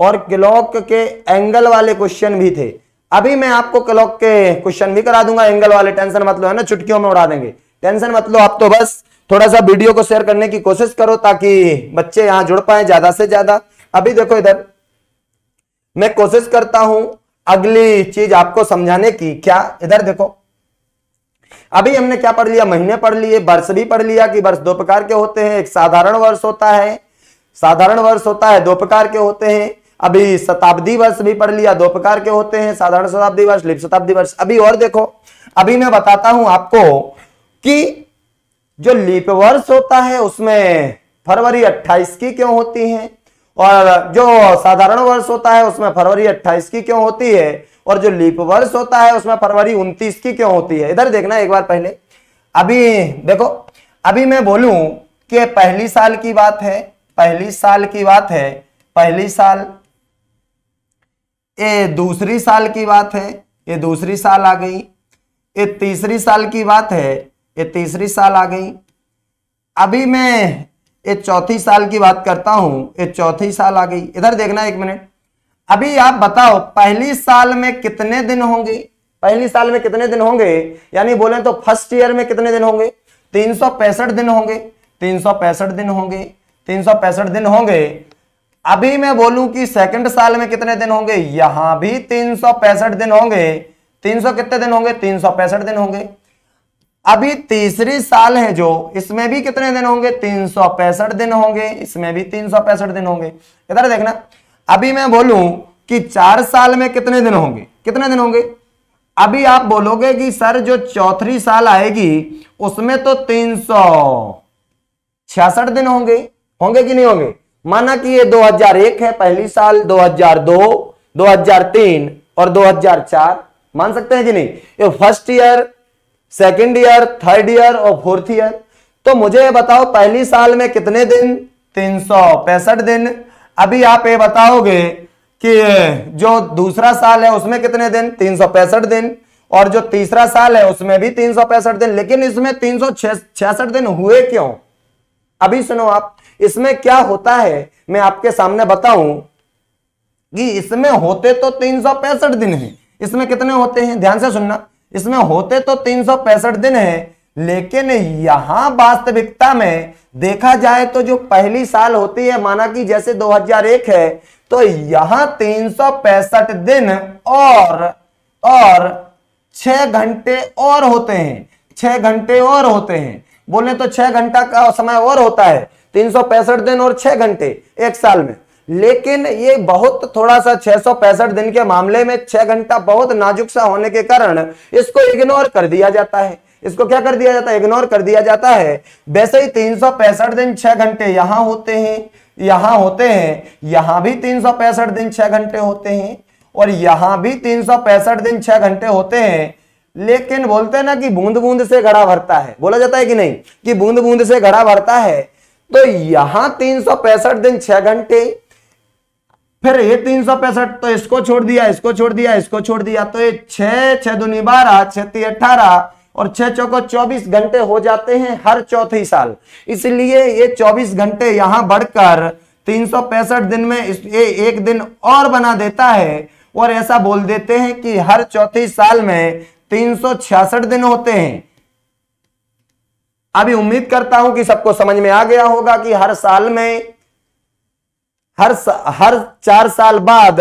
और क्लॉक के एंगल वाले क्वेश्चन भी थे अभी मैं आपको क्लॉक के क्वेश्चन भी करा दूंगा एंगल वाले टेंशन मतलब है ना चुटकियों में उड़ा देंगे टेंशन मतलब आप तो बस थोड़ा सा वीडियो को शेयर करने की कोशिश करो ताकि बच्चे यहां जुड़ पाए ज्यादा से ज्यादा अभी देखो इधर मैं कोशिश करता हूं अगली चीज आपको समझाने की क्या इधर देखो अभी हमने क्या पढ़ लिया महीने पढ़ लिए वर्ष भी पढ़ लिया कि वर्ष दो प्रकार के होते हैं एक साधारण वर्ष होता है साधारण वर्ष होता है दो प्रकार के होते हैं अभी शताब्दी वर्ष भी पढ़ लिया दो प्रकार के होते हैं साधारण शताब्दी वर्ष लिप शताब्दी वर्ष अभी और देखो अभी मैं बताता हूं आपको कि जो लीप वर्ष होता है उसमें फरवरी 28 की क्यों होती है और जो साधारण वर्ष होता है उसमें फरवरी 28 की क्यों होती है और जो लीप वर्ष होता है उसमें फरवरी 29 की क्यों होती है इधर देखना एक बार पहले अभी देखो अभी मैं बोलूं कि पहली साल की बात है पहली साल की बात है पहली साल ये दूसरी साल की बात है ये दूसरी साल आ गई ये तीसरी साल की बात है ये तीसरी साल आ गई अभी मैं ये चौथी साल की बात करता हूं ये चौथी साल आ गई इधर देखना एक मिनट अभी आप बताओ पहली साल में कितने दिन होंगे पहली साल में कितने दिन होंगे यानी बोले तो फर्स्ट ईयर में कितने दिन होंगे तीन दिन होंगे तीन दिन होंगे तीन दिन होंगे अभी मैं बोलूं कि सेकंड साल में कितने दिन होंगे यहां भी तीन दिन होंगे 300 कितने दिन होंगे तीन दिन होंगे अभी तीसरी साल है जो इसमें भी कितने दिन होंगे तीन सौ पैंसठ दिन होंगे इसमें भी तीन सौ पैंसठ दिन होंगे इधर देखना अभी मैं बोलू कि चार साल में कितने दिन होंगे कितने दिन होंगे अभी आप बोलोगे कि सर जो चौथी साल आएगी उसमें तो तीन सौ छियासठ दिन होंगे होंगे कि नहीं होंगे माना कि ये 2001 है पहली साल 2002 2003 और 2004 मान सकते हैं कि नहीं ये first year second year third year और फोर्थ ईयर तो मुझे ये बताओ पहली साल में कितने दिन तीन सौ दिन अभी आप ये बताओगे कि जो दूसरा साल है उसमें कितने दिन तीन सौ पैंसठ दिन और जो तीसरा साल है उसमें भी तीन सौ पैंसठ दिन लेकिन इसमें तीन सौ छियासठ दिन हुए क्यों अभी सुनो आप इसमें क्या होता है मैं आपके सामने बताऊं कि इसमें होते तो तीन दिन है इसमें कितने होते हैं ध्यान से सुनना इसमें होते तो तीन दिन है लेकिन यहां वास्तविकता में देखा जाए तो जो पहली साल होती है माना कि जैसे 2001 है तो यहां तीन दिन और और छह घंटे और होते हैं छह घंटे और होते हैं बोले तो छह घंटा का समय और होता है तीन दिन और छह घंटे एक साल में लेकिन ये बहुत थोड़ा सा छह दिन के मामले में छह घंटा बहुत नाजुक सा होने के कारण इसको इग्नोर कर दिया जाता है इसको क्या कर दिया जाता है इग्नोर कर दिया जाता है वैसे ही तीन दिन छह घंटे यहां होते हैं यहां होते हैं यहां भी तीन दिन छह घंटे होते हैं और यहां भी तीन दिन छह घंटे होते हैं लेकिन बोलते हैं ना कि बूंद बूंद से घड़ा भरता है बोला जाता है कि नहीं कि बूंद बूंद से घड़ा भरता है तो यहां तीन दिन छह घंटे फिर ये तीन सौ पैंसठ तो इसको छोड़ दिया इसको छोड़ दिया इसको छोड़ दिया तो ये छह छह दुनी बारह छती अठारह और छह चौको चौबीस घंटे हो जाते हैं हर चौथे साल इसलिए ये चौबीस घंटे यहां बढ़कर तीन सौ पैंसठ दिन में ये एक दिन और बना देता है और ऐसा बोल देते हैं कि हर चौथे साल में तीन सौ छियासठ दिन होते हैं अभी उम्मीद करता हूं कि सबको समझ में आ गया होगा कि हर साल में हर हर चार साल बाद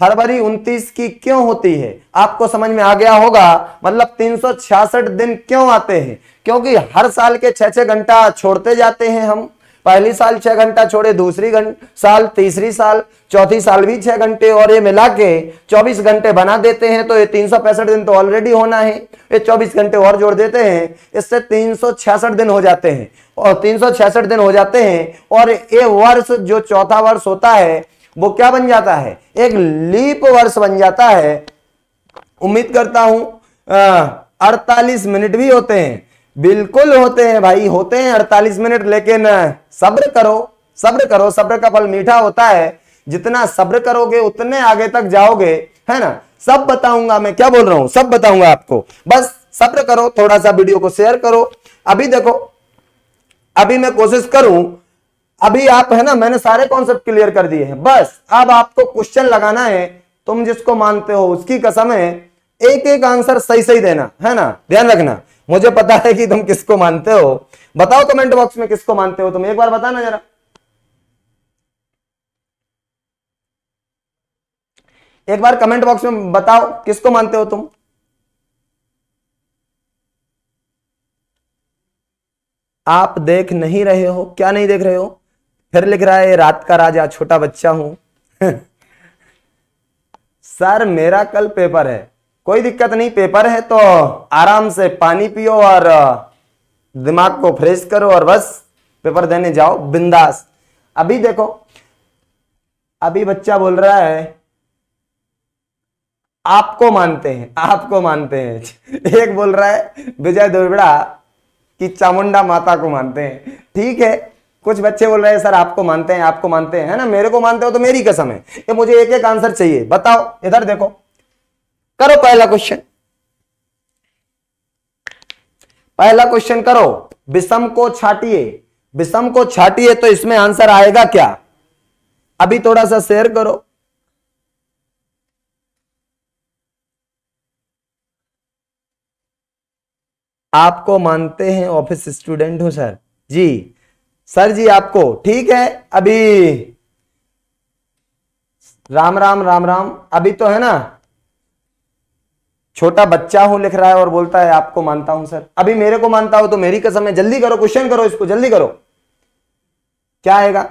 फरवरी 29 की क्यों होती है आपको समझ में आ गया होगा मतलब 366 दिन क्यों आते हैं क्योंकि हर साल के छह छह घंटा छोड़ते जाते हैं हम पहली साल छह घंटा छोड़े दूसरी साल तीसरी साल चौथी साल भी छह घंटे और ये मिला के चौबीस घंटे बना देते हैं तो ये तीन सौ पैंसठ दिन तो ऑलरेडी होना है ये चौबीस घंटे और जोड़ देते हैं इससे तीन सौ छियासठ दिन हो जाते हैं और तीन सौ छियासठ दिन हो जाते हैं और ये वर्ष जो चौथा वर्ष होता है वो क्या बन जाता है एक लीप वर्ष बन जाता है उम्मीद करता हूं अड़तालीस मिनट भी होते हैं बिल्कुल होते हैं भाई होते हैं 48 मिनट लेकिन सब्र करो सब्र करो सब्र का फल मीठा होता है जितना सब्र करोगे उतने आगे तक जाओगे है ना सब बताऊंगा मैं क्या बोल रहा हूं सब बताऊंगा आपको बस सब्र करो थोड़ा सा वीडियो को शेयर करो अभी देखो अभी मैं कोशिश करूं अभी आप है ना मैंने सारे कॉन्सेप्ट क्लियर कर दिए हैं बस अब आपको क्वेश्चन लगाना है तुम जिसको मानते हो उसकी कसम है एक एक आंसर सही सही देना है ना ध्यान रखना मुझे पता है कि तुम किसको मानते हो बताओ कमेंट बॉक्स में किसको मानते हो तुम एक बार बताना जरा एक बार कमेंट बॉक्स में बताओ किसको मानते हो तुम आप देख नहीं रहे हो क्या नहीं देख रहे हो फिर लिख रहा है रात का राजा छोटा बच्चा हूं सर मेरा कल पेपर है कोई दिक्कत नहीं पेपर है तो आराम से पानी पियो और दिमाग को फ्रेश करो और बस पेपर देने जाओ बिंदास अभी देखो अभी बच्चा बोल रहा है आपको मानते हैं आपको मानते हैं एक बोल रहा है विजय दुर्बड़ा कि चामुंडा माता को मानते हैं ठीक है कुछ बच्चे बोल रहे हैं सर आपको मानते हैं आपको मानते हैं है ना मेरे को मानते हो तो मेरी कसम है ये मुझे एक एक आंसर चाहिए बताओ इधर देखो करो पहला क्वेश्चन पहला क्वेश्चन करो विषम को छाटिए विषम को छाटिए तो इसमें आंसर आएगा क्या अभी थोड़ा सा शेयर करो आपको मानते हैं ऑफिस स्टूडेंट हो सर जी सर जी आपको ठीक है अभी राम राम राम राम अभी तो है ना छोटा बच्चा हूं लिख रहा है और बोलता है आपको मानता हूं सर अभी मेरे को मानता हो तो मेरी कसम है जल्दी करो क्वेश्चन करो इसको जल्दी करो क्या आएगा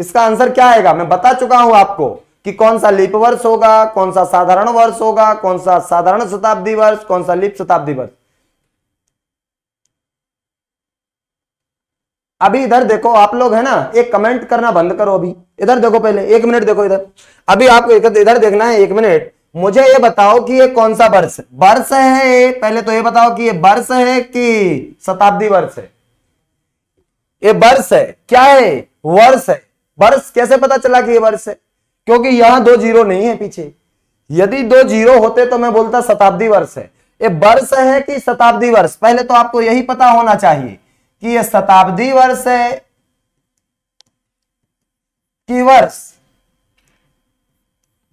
इसका आंसर क्या आएगा मैं बता चुका हूं आपको कि कौन सा लिप वर्ष होगा कौन सा साधारण वर्ष होगा कौन सा साधारण शताब्दी वर्ष कौन सा लिप शताब्दी वर्ष अभी इधर देखो आप लोग है ना एक कमेंट करना बंद करो अभी इधर देखो पहले एक मिनट देखो इधर अभी आपको इधर देखना है एक मिनट मुझे ये बताओ कि ये कौन सा वर्ष वर्ष है पहले तो ये बताओ कि ये वर्ष है कि शताब्दी वर्ष है ये वर्ष है क्या है वर्ष है वर्ष कैसे पता चला कि ये वर्ष है क्योंकि यहां दो जीरो नहीं है पीछे यदि दो जीरो होते तो मैं बोलता शताब्दी वर्ष है ये वर्ष है कि शताब्दी वर्ष पहले तो आपको यही पता होना चाहिए कि यह शताब्दी वर्ष है कि वर्ष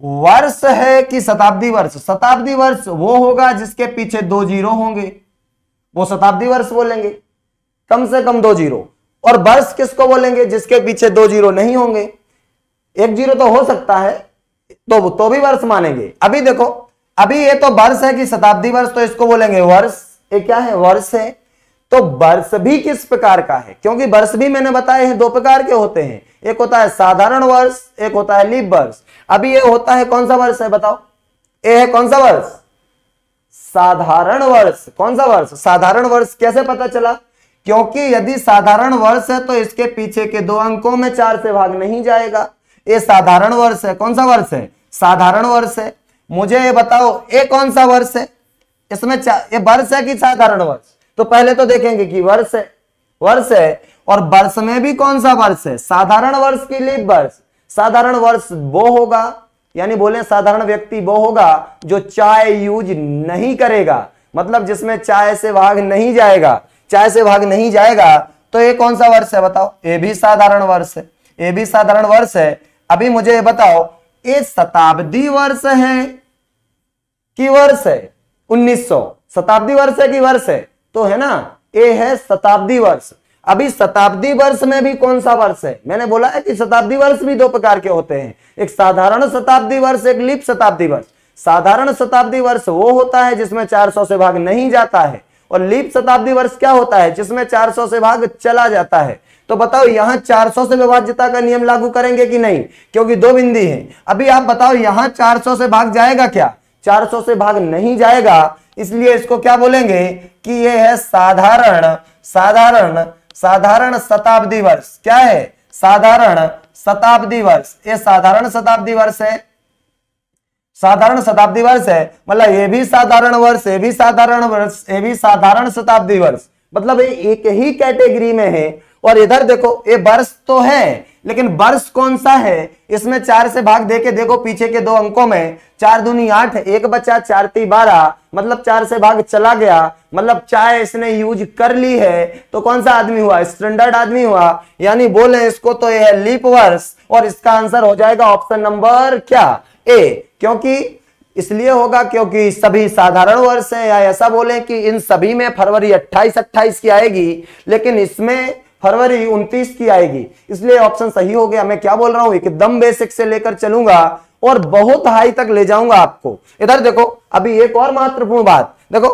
वर्ष है कि शताब्दी वर्ष शताब्दी वर्ष वो होगा जिसके पीछे दो जीरो होंगे वो शताब्दी वर्ष बोलेंगे कम से कम दो जीरो और वर्ष किसको बोलेंगे जिसके पीछे दो जीरो नहीं होंगे एक जीरो तो हो सकता है तो तो भी वर्ष मानेंगे अभी देखो अभी ये तो वर्ष है कि शताब्दी वर्ष तो इसको बोलेंगे वर्ष ये क्या है वर्ष है तो वर्ष भी किस प्रकार का है क्योंकि वर्ष भी मैंने बताए हैं दो प्रकार के होते हैं एक होता है साधारण वर्ष एक होता है लीप वर्ष अभी ये होता है कौन सा वर्ष है बताओ ये है कौन सा वर्ष साधारण वर्ष कौन सा वर्ष साधारण वर्ष कैसे पता चला क्योंकि यदि साधारण वर्ष है तो इसके पीछे के दो अंकों में चार से भाग नहीं जाएगा ये साधारण वर्ष है कौन सा वर्ष है साधारण वर्ष है मुझे ये बताओ ये कौन सा वर्ष है इसमें ये वर्ष है कि साधारण वर्ष तो पहले तो देखेंगे कि वर्ष है वर्ष है और वर्ष में भी कौन सा वर्ष है साधारण वर्ष की लीप वर्ष साधारण वर्ष वो होगा यानी बोले साधारण व्यक्ति वो होगा जो चाय यूज नहीं करेगा मतलब जिसमें चाय से भाग नहीं जाएगा चाय से भाग नहीं जाएगा तो ये कौन सा वर्ष है बताओ ये भी साधारण वर्ष है ये भी साधारण वर्ष है अभी मुझे ये बताओ ये शताब्दी वर्ष है कि वर्ष है 1900 शताब्दी वर्ष है कि वर्ष है तो है ना ए है शताब्दी वर्ष अभी शताब्दी वर्ष में भी कौन सा वर्ष है मैंने बोला है कि शताब्दी वर्ष भी दो प्रकार के होते हैं एक साधारण शताब्दी वर्ष एक लिप शताब्दी वर्ष साधारण शताब्दी वर्ष वो होता है जिसमें 400 से भाग नहीं जाता है और लीप शताब्दी वर्ष क्या होता है जिसमें 400 से भाग चला जाता है तो बताओ यहां 400 से विभाज्यता का नियम लागू करेंगे कि नहीं क्योंकि दो बिंदी है अभी आप बताओ यहां 400 से भाग जाएगा क्या 400 से भाग नहीं जाएगा इसलिए इसको क्या बोलेंगे कि यह है साधारण साधारण साधारण शताब्दी वर्ष क्या है साधारण शताब्दी वर्ष ये साधारण शताब्दी वर्ष है साधारण शताब्दी वर्ष है मतलब ये भी साधारण वर्ष ये भी साधारण वर्ष ये भी साधारण शताब्दी वर्ष मतलब ये एक ही कैटेगरी में है और इधर देखो ये वर्ष तो है लेकिन वर्ष कौन सा है इसमें चार से भाग दे के देखो पीछे के दो अंकों में चार दूनी आठ एक बचा चार ती बारह मतलब चार से भाग चला गया मतलब चाय इसने यूज कर ली है तो कौन सा आदमी हुआ स्टैंडर्ड आदमी हुआ यानी बोले इसको तो यह है लीप वर्ष और इसका आंसर हो जाएगा ऑप्शन नंबर क्या ए क्योंकि इसलिए होगा क्योंकि सभी साधारण वर्ष है या ऐसा बोले कि इन सभी में फरवरी अट्ठाईस अट्ठाईस की आएगी लेकिन इसमें फरवरी 29 की आएगी इसलिए ऑप्शन सही हो गया मैं क्या बोल रहा हूं एकदम बेसिक से लेकर चलूंगा और बहुत हाई तक ले जाऊंगा आपको इधर देखो अभी एक और महत्वपूर्ण बात देखो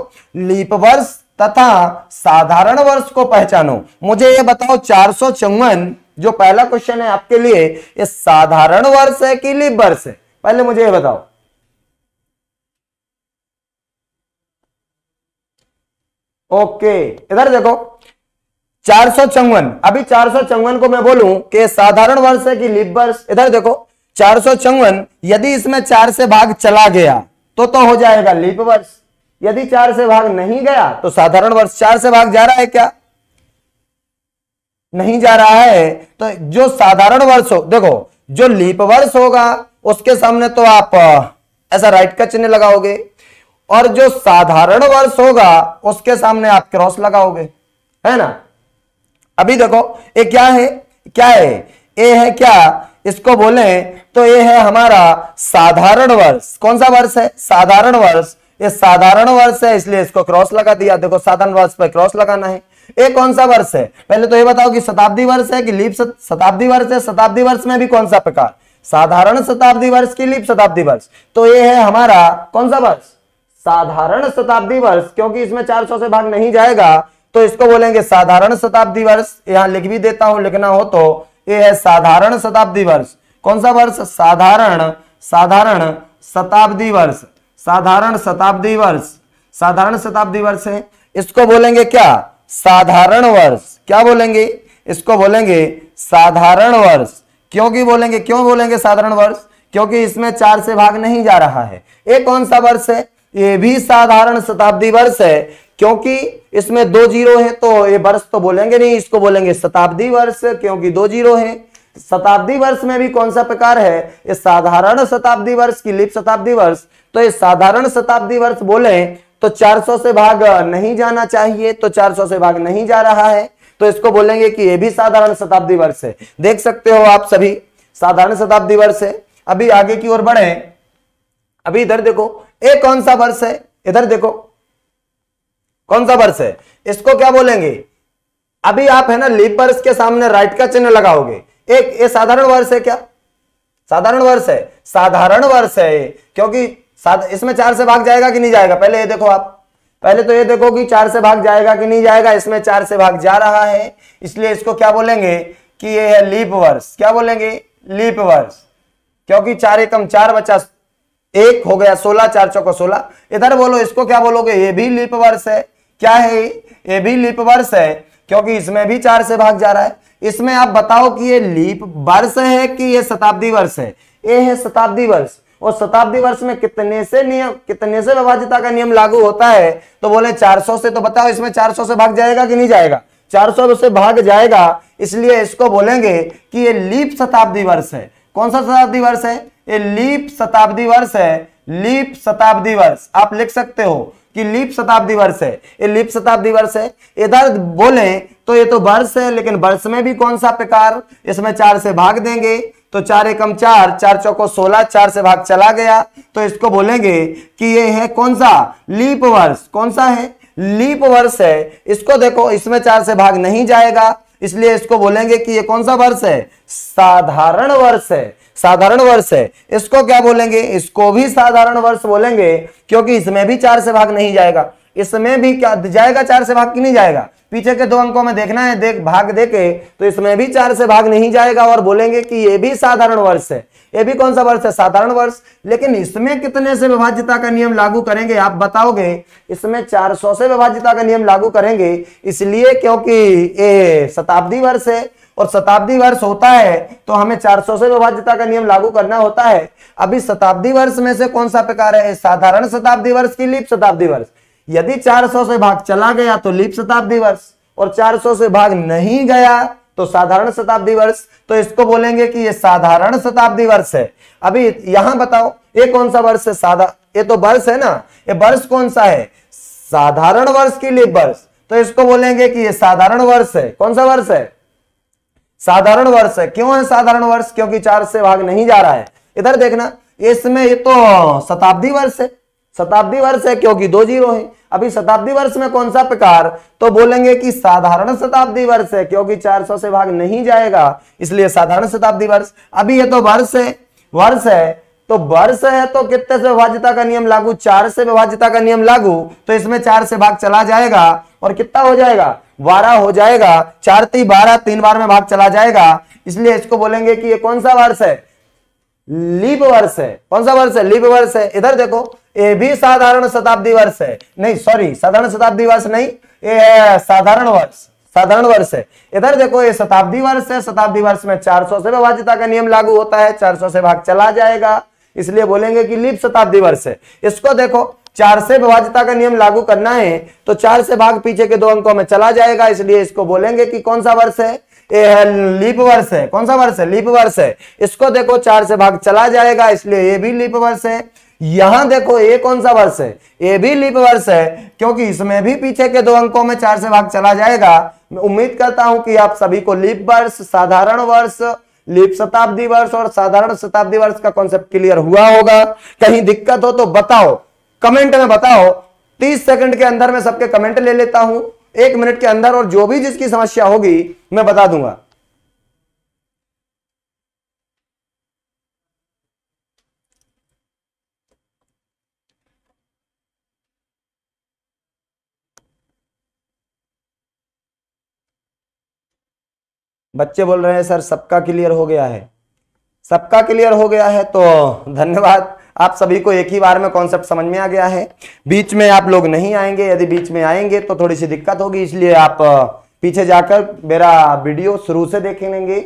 लीप वर्ष तथा साधारण वर्ष को पहचानो मुझे ये बताओ चार जो पहला क्वेश्चन है आपके लिए ये साधारण वर्ष है कि लीप वर्ष है पहले मुझे ये बताओ ओके इधर देखो चार सौ चौवन अभी चार सौ चौवन को मैं बोलूं कि साधारण वर्ष है कि लिप वर्ष इधर देखो चार सौ चौवन यदि इसमें चार से भाग चला गया तो तो हो जाएगा लिप वर्ष यदि चार से भाग नहीं गया तो साधारण वर्ष चार से भाग जा रहा है क्या नहीं जा रहा है तो जो साधारण वर्ष हो देखो जो लीप वर्ष होगा उसके सामने तो आप ऐसा राइट का चिन्ह लगाओगे और जो साधारण वर्ष होगा उसके सामने आप क्रॉस लगाओगे है ना अभी देखो ये क्या है क्या है ए है क्या इसको बोले तो ये है हमारा साधारण वर्ष कौन सा वर्ष है साधारण वर्ष ये साधारण वर्ष है इसलिए इसको क्रॉस लगा दिया देखो साधारण वर्ष पर क्रॉस लगाना है ये कौन सा वर्ष है पहले तो ये बताओ कि शताब्दी वर्ष है कि लीप शताब्दी वर्ष है शताब्दी वर्ष में भी कौन सा प्रकार साधारण शताब्दी वर्ष की लीप शताब्दी वर्ष तो ये है हमारा कौन सा वर्ष साधारण शताब्दी वर्ष क्योंकि इसमें 400 से भाग नहीं जाएगा तो इसको बोलेंगे साधारण शताब्दी वर्ष यहां लिख भी देता हूं लिखना हो तो ये है साधारण शताब्दी वर्ष कौन सा वर्ष साधारण साधारण शताब्दी वर्ष साधारण शताब्दी वर्ष साधारण शताब्दी वर्ष है इसको बोलेंगे क्या साधारण वर्ष क्या बोलेंगे इसको बोलेंगे साधारण वर्ष क्योंकि बोलेंगे क्यों बोलेंगे साधारण वर्ष क्योंकि इसमें चार से भाग नहीं जा रहा है ये कौन सा वर्ष है ये भी साधारण शताब्दी वर्ष है क्योंकि इसमें दो जीरो है तो ये वर्ष तो बोलेंगे नहीं इसको बोलेंगे शताब्दी वर्ष क्योंकि दो जीरो है शताब्दी वर्ष में भी कौन सा प्रकार है ये साधारण शताब्दी वर्ष की लिप शताब्दी वर्ष तो ये साधारण शताब्दी वर्ष बोले तो 400 से भाग नहीं जाना चाहिए तो 400 से भाग नहीं जा रहा है तो इसको बोलेंगे कि ये भी साधारण शताब्दी वर्ष है देख सकते हो आप सभी साधारण शताब्दी वर्ष है अभी आगे की ओर बढ़े अभी इधर देखो ये कौन सा वर्ष है इधर देखो कौन सा वर्ष है इसको क्या बोलेंगे अभी आप है ना लीप वर्ष के सामने राइट का चिन्ह लगाओगे एक ये साधारण वर्ष है क्या साधारण वर्ष है साधारण वर्ष है क्योंकि इसमें चार से भाग जाएगा कि नहीं जाएगा पहले ये देखो आप पहले तो ये देखो कि चार से भाग जाएगा कि नहीं जाएगा इसमें चार से भाग जा रहा है इसलिए इसको क्या बोलेंगे कि ये है लीप वर्ष क्या बोलेंगे लीप वर्ष क्योंकि चार एकम चार बचा एक हो गया सोलह चार चौको सोलह इधर बोलो इसको क्या बोलोगे ये भी लीप वर्ष है क्या है ये भी लीप वर्ष है क्योंकि इसमें भी चार से भाग जा रहा है इसमें आप बताओ कि ये लीप वर्ष है कि ये शताब्दी वर्ष है ये है शताब्दी वर्ष और शताब्दी वर्ष में कितने से नियम कितने से विभाजिता का नियम लागू होता है तो बोले 400 से तो बताओ इसमें 400 से भाग जाएगा कि नहीं जाएगा 400 से भाग जाएगा इसलिए इसको बोलेंगे कि ये लीप शताब्दी वर्ष है कौन सा शताब्दी वर्ष है ये लीप शताब्दी वर्ष है लीप शताब्दी वर्ष आप लिख सकते हो कि लीप शताब्दी वर्ष है ये लीप शताब्दी वर्ष है इधर बोले तो ये तो वर्ष है लेकिन वर्ष में भी कौन सा प्रकार इसमें चार से भाग देंगे तो चार एकम चार चार चौको सोलह चार से भाग चला गया तो इसको बोलेंगे कि ये है कौन सा लीप वर्ष कौन सा है लीप वर्ष है इसको देखो इसमें चार से भाग नहीं जाएगा इसलिए इसको बोलेंगे कि ये कौन सा वर्ष है साधारण वर्ष है साधारण वर्ष है इसको क्या बोलेंगे इसको भी साधारण वर्ष बोलेंगे क्योंकि इसमें भी चार से भाग नहीं जाएगा इसमें भी क्या जाएगा चार से भाग की नहीं जाएगा पीछे के दो अंकों में देखना है देख भाग देके तो इसमें भी चार से भाग नहीं जाएगा और बोलेंगे कि ये भी साधारण वर्ष है ये भी कौन सा वर्ष है साधारण वर्ष लेकिन इसमें कितने से विभाज्यता का नियम लागू करेंगे आप बताओगे इसमें 400 से विभाज्यता का नियम लागू करेंगे इसलिए क्योंकि ये शताब्दी वर्ष है और शताब्दी वर्ष होता है तो हमें 400 से विभाज्यता का नियम लागू करना होता है अभी शताब्दी वर्ष में से कौन सा प्रकार है साधारण शताब्दी वर्ष की लीप शताब्दी वर्ष यदि 400 से भाग चला गया तो लीप शताब्दी वर्ष और 400 से भाग नहीं गया तो साधारण शताब्दी वर्ष तो इसको बोलेंगे कि ये साधारण शताब्दी वर्ष है अभी यहां बताओ ये कौन सा वर्ष है साधा ये तो वर्ष है ना ये वर्ष कौन सा है साधारण वर्ष की लीप वर्ष तो इसको बोलेंगे कि ये साधारण वर्ष है कौन सा वर्ष है साधारण वर्ष है क्यों है साधारण वर्ष क्योंकि चार से भाग नहीं जा रहा है इधर देखना इसमें ये तो शताब्दी वर्ष है शताब्दी वर्ष है क्योंकि दो जीरो है अभी शताब्दी वर्ष में कौन सा प्रकार तो बोलेंगे कि साधारण शताब्दी वर्ष है क्योंकि 400 से भाग नहीं जाएगा इसलिए साधारण शताब्दी वर्ष अभी ये तो वर्ष है वर्ष है तो वर्ष है तो कितने से विभाज्यता का नियम लागू चार से विभाज्यता का नियम लागू तो इसमें चार से भाग चला जाएगा और कितना हो जाएगा बारह हो जाएगा चार ती बारह तीन बार में भाग चला जाएगा इसलिए इसको बोलेंगे कि ये कौन सा वर्ष है लीप वर्ष है कौन सा वर्ष है लीप वर्ष है इधर देखो ये भी साधारण शताब्दी वर्ष है नहीं सॉरी साधारण शताब्दी वर्ष नहीं ये साधारण वर्ष साधारण वर्ष है इधर देखो ये शताब्दी वर्ष है शताब्दी वर्ष में 400 से विभाजिता का नियम लागू होता है 400 से भाग चला जाएगा इसलिए बोलेंगे कि लीप शताब्दी वर्ष है इसको देखो चार से विभाजता का नियम लागू करना है तो चार से भाग पीछे के दो अंकों में चला जाएगा इसलिए इसको बोलेंगे कि कौन सा वर्ष है है लीप वर्ष है कौन सा वर्ष है लीप वर्ष है इसको देखो चार से भाग चला जाएगा इसलिए ये भी लीप वर्ष है यहां देखो ये कौन सा वर्ष है ये भी लीप वर्ष है क्योंकि इसमें भी पीछे के दो अंकों में चार से भाग चला जाएगा मैं उम्मीद करता हूं कि आप सभी को लीप वर्ष साधारण वर्ष लीप शताब्दी वर्ष और साधारण शताब्दी वर्ष का कॉन्सेप्ट क्लियर हुआ होगा कहीं दिक्कत हो तो बताओ कमेंट में बताओ तीस सेकंड के अंदर मैं सबके कमेंट ले लेता हूं एक मिनट के अंदर और जो भी जिसकी समस्या होगी मैं बता दूंगा बच्चे बोल रहे हैं सर सबका क्लियर हो गया है सबका क्लियर हो गया है तो धन्यवाद आप सभी को एक ही बार में कॉन्सेप्ट समझ में आ गया है बीच में आप लोग नहीं आएंगे यदि बीच में आएंगे तो थोड़ी सी दिक्कत होगी इसलिए आप पीछे जाकर मेरा वीडियो शुरू से देख लेंगे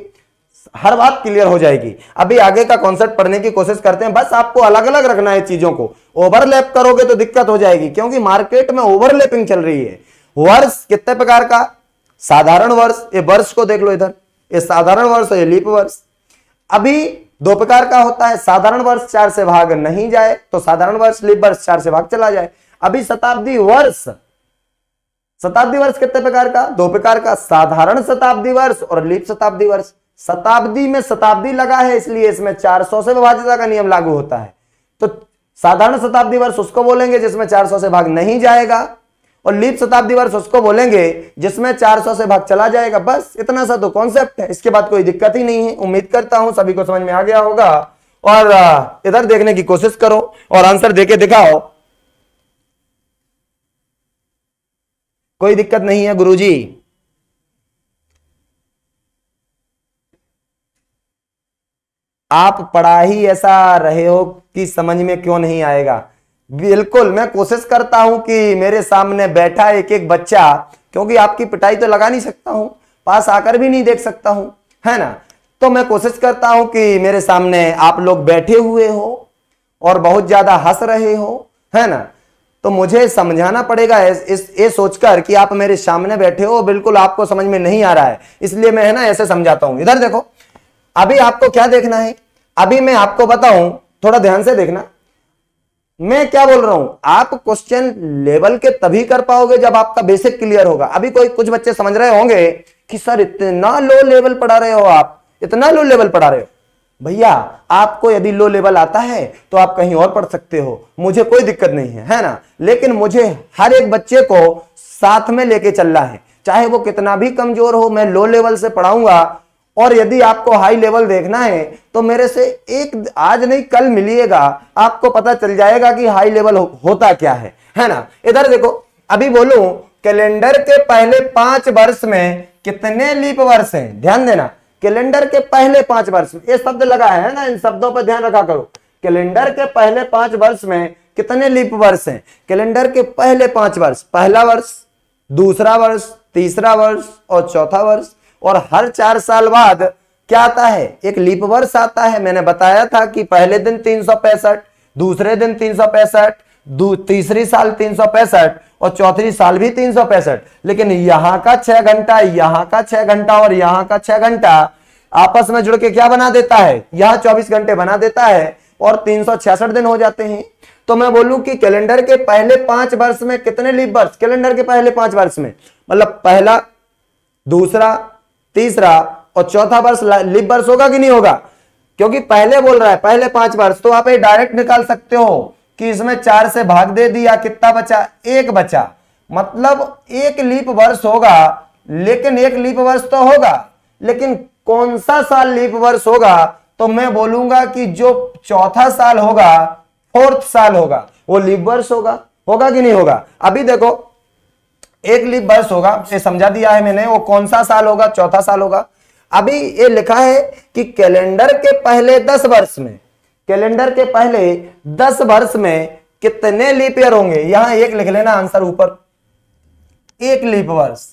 हर बात क्लियर हो जाएगी अभी आगे का कॉन्सेप्ट पढ़ने की कोशिश करते हैं बस आपको अलग अलग रखना है चीजों को ओवरलैप करोगे तो दिक्कत हो जाएगी क्योंकि मार्केट में ओवरलैपिंग चल रही है वर्ष कितने प्रकार का साधारण वर्ष ये वर्ष को देख लो इधर ये साधारण वर्ष है लीप वर्ष अभी दो प्रकार का होता है साधारण वर्ष चार से भाग नहीं जाए तो साधारण वर्ष लिप वर्ष चार से भाग चला जाए अभी शताब्दी वर्ष शताब्दी वर्ष कितने प्रकार का दो प्रकार का साधारण शताब्दी वर्ष और लिप शताब्दी वर्ष शताब्दी में शताब्दी लगा है इसलिए इसमें 400 से विभाजिता का नियम लागू होता है तो साधारण शताब्दी वर्ष उसको बोलेंगे जिसमें 400 से भाग नहीं जाएगा और लीप शताब्दी वर्ष उसको बोलेंगे जिसमें 400 से भाग चला जाएगा बस इतना सा तो कॉन्सेप्ट है इसके बाद कोई दिक्कत ही नहीं है उम्मीद करता हूं सभी को समझ में आ गया होगा और इधर देखने की कोशिश करो और आंसर देके दिखाओ कोई दिक्कत नहीं है गुरुजी आप पढ़ा ही ऐसा रहे हो कि समझ में क्यों नहीं आएगा बिल्कुल मैं कोशिश करता हूं कि मेरे सामने बैठा एक एक बच्चा क्योंकि आपकी पिटाई तो लगा नहीं सकता हूं पास आकर भी नहीं देख सकता हूं है ना तो मैं कोशिश करता हूं कि मेरे सामने आप लोग बैठे हुए हो और बहुत ज्यादा हंस रहे हो है ना तो मुझे समझाना पड़ेगा इस ये सोचकर कि आप मेरे सामने बैठे हो बिल्कुल आपको समझ में नहीं आ रहा है इसलिए मैं है ना ऐसे समझाता हूं इधर देखो अभी आपको क्या देखना है अभी मैं आपको बताऊं थोड़ा ध्यान से देखना मैं क्या बोल रहा हूं आप क्वेश्चन लेवल के तभी कर पाओगे जब आपका बेसिक क्लियर होगा अभी कोई कुछ बच्चे समझ रहे होंगे कि सर इतना लो लेवल पढ़ा रहे हो आप इतना लो लेवल पढ़ा रहे हो भैया आपको यदि लो लेवल आता है तो आप कहीं और पढ़ सकते हो मुझे कोई दिक्कत नहीं है है ना लेकिन मुझे हर एक बच्चे को साथ में लेके चलना है चाहे वो कितना भी कमजोर हो मैं लो लेवल से पढ़ाऊंगा और यदि आपको हाई लेवल देखना है तो मेरे से एक आज नहीं कल मिलिएगा आपको पता चल जाएगा कि हाई लेवल हो, होता क्या है है ना इधर देखो अभी बोलू कैलेंडर के पहले पांच वर्ष में कितने लीप वर्ष हैं ध्यान देना कैलेंडर के पहले पांच वर्ष में ये शब्द लगा है ना इन शब्दों पर ध्यान रखा करो कैलेंडर के पहले पांच वर्ष में कितने लीप वर्ष हैं कैलेंडर के पहले पांच वर्ष पहला वर्ष दूसरा वर्ष तीसरा वर्ष और चौथा वर्ष और हर चार साल बाद क्या आता है एक लीप वर्ष आता है मैंने बताया था कि पहले दिन तीन दूसरे दिन तीन तीसरी साल तीन और चौथी साल भी तीन लेकिन यहां का छह घंटा यहां का छह घंटा और यहां का छह घंटा आपस में जुड़ के क्या बना देता है यह 24 घंटे बना देता है और तीन दिन हो जाते हैं तो मैं बोलूं कि कैलेंडर के पहले पांच वर्ष में कितने लीप वर्ष कैलेंडर के पहले पांच वर्ष में मतलब पहला दूसरा तीसरा और चौथा वर्ष लिप वर्ष होगा कि नहीं होगा क्योंकि पहले बोल रहा है पहले पांच वर्ष तो आप ये डायरेक्ट निकाल सकते हो कि इसमें चार से भाग दे दिया कितना बचा एक बचा मतलब एक लीप वर्ष होगा लेकिन एक लीप वर्ष तो होगा लेकिन कौन सा साल लीप वर्ष होगा तो मैं बोलूंगा कि जो चौथा साल होगा फोर्थ साल होगा वो लीप वर्ष होगा होगा कि नहीं होगा अभी देखो एक लीप वर्ष होगा समझा दिया है मैंने वो कौन सा साल होगा चौथा साल होगा अभी ये लिखा है कि कैलेंडर के पहले दस वर्ष में कैलेंडर के पहले दस वर्ष में कितने लीप ईयर होंगे यहां एक लिख लेना आंसर ऊपर एक लीप वर्ष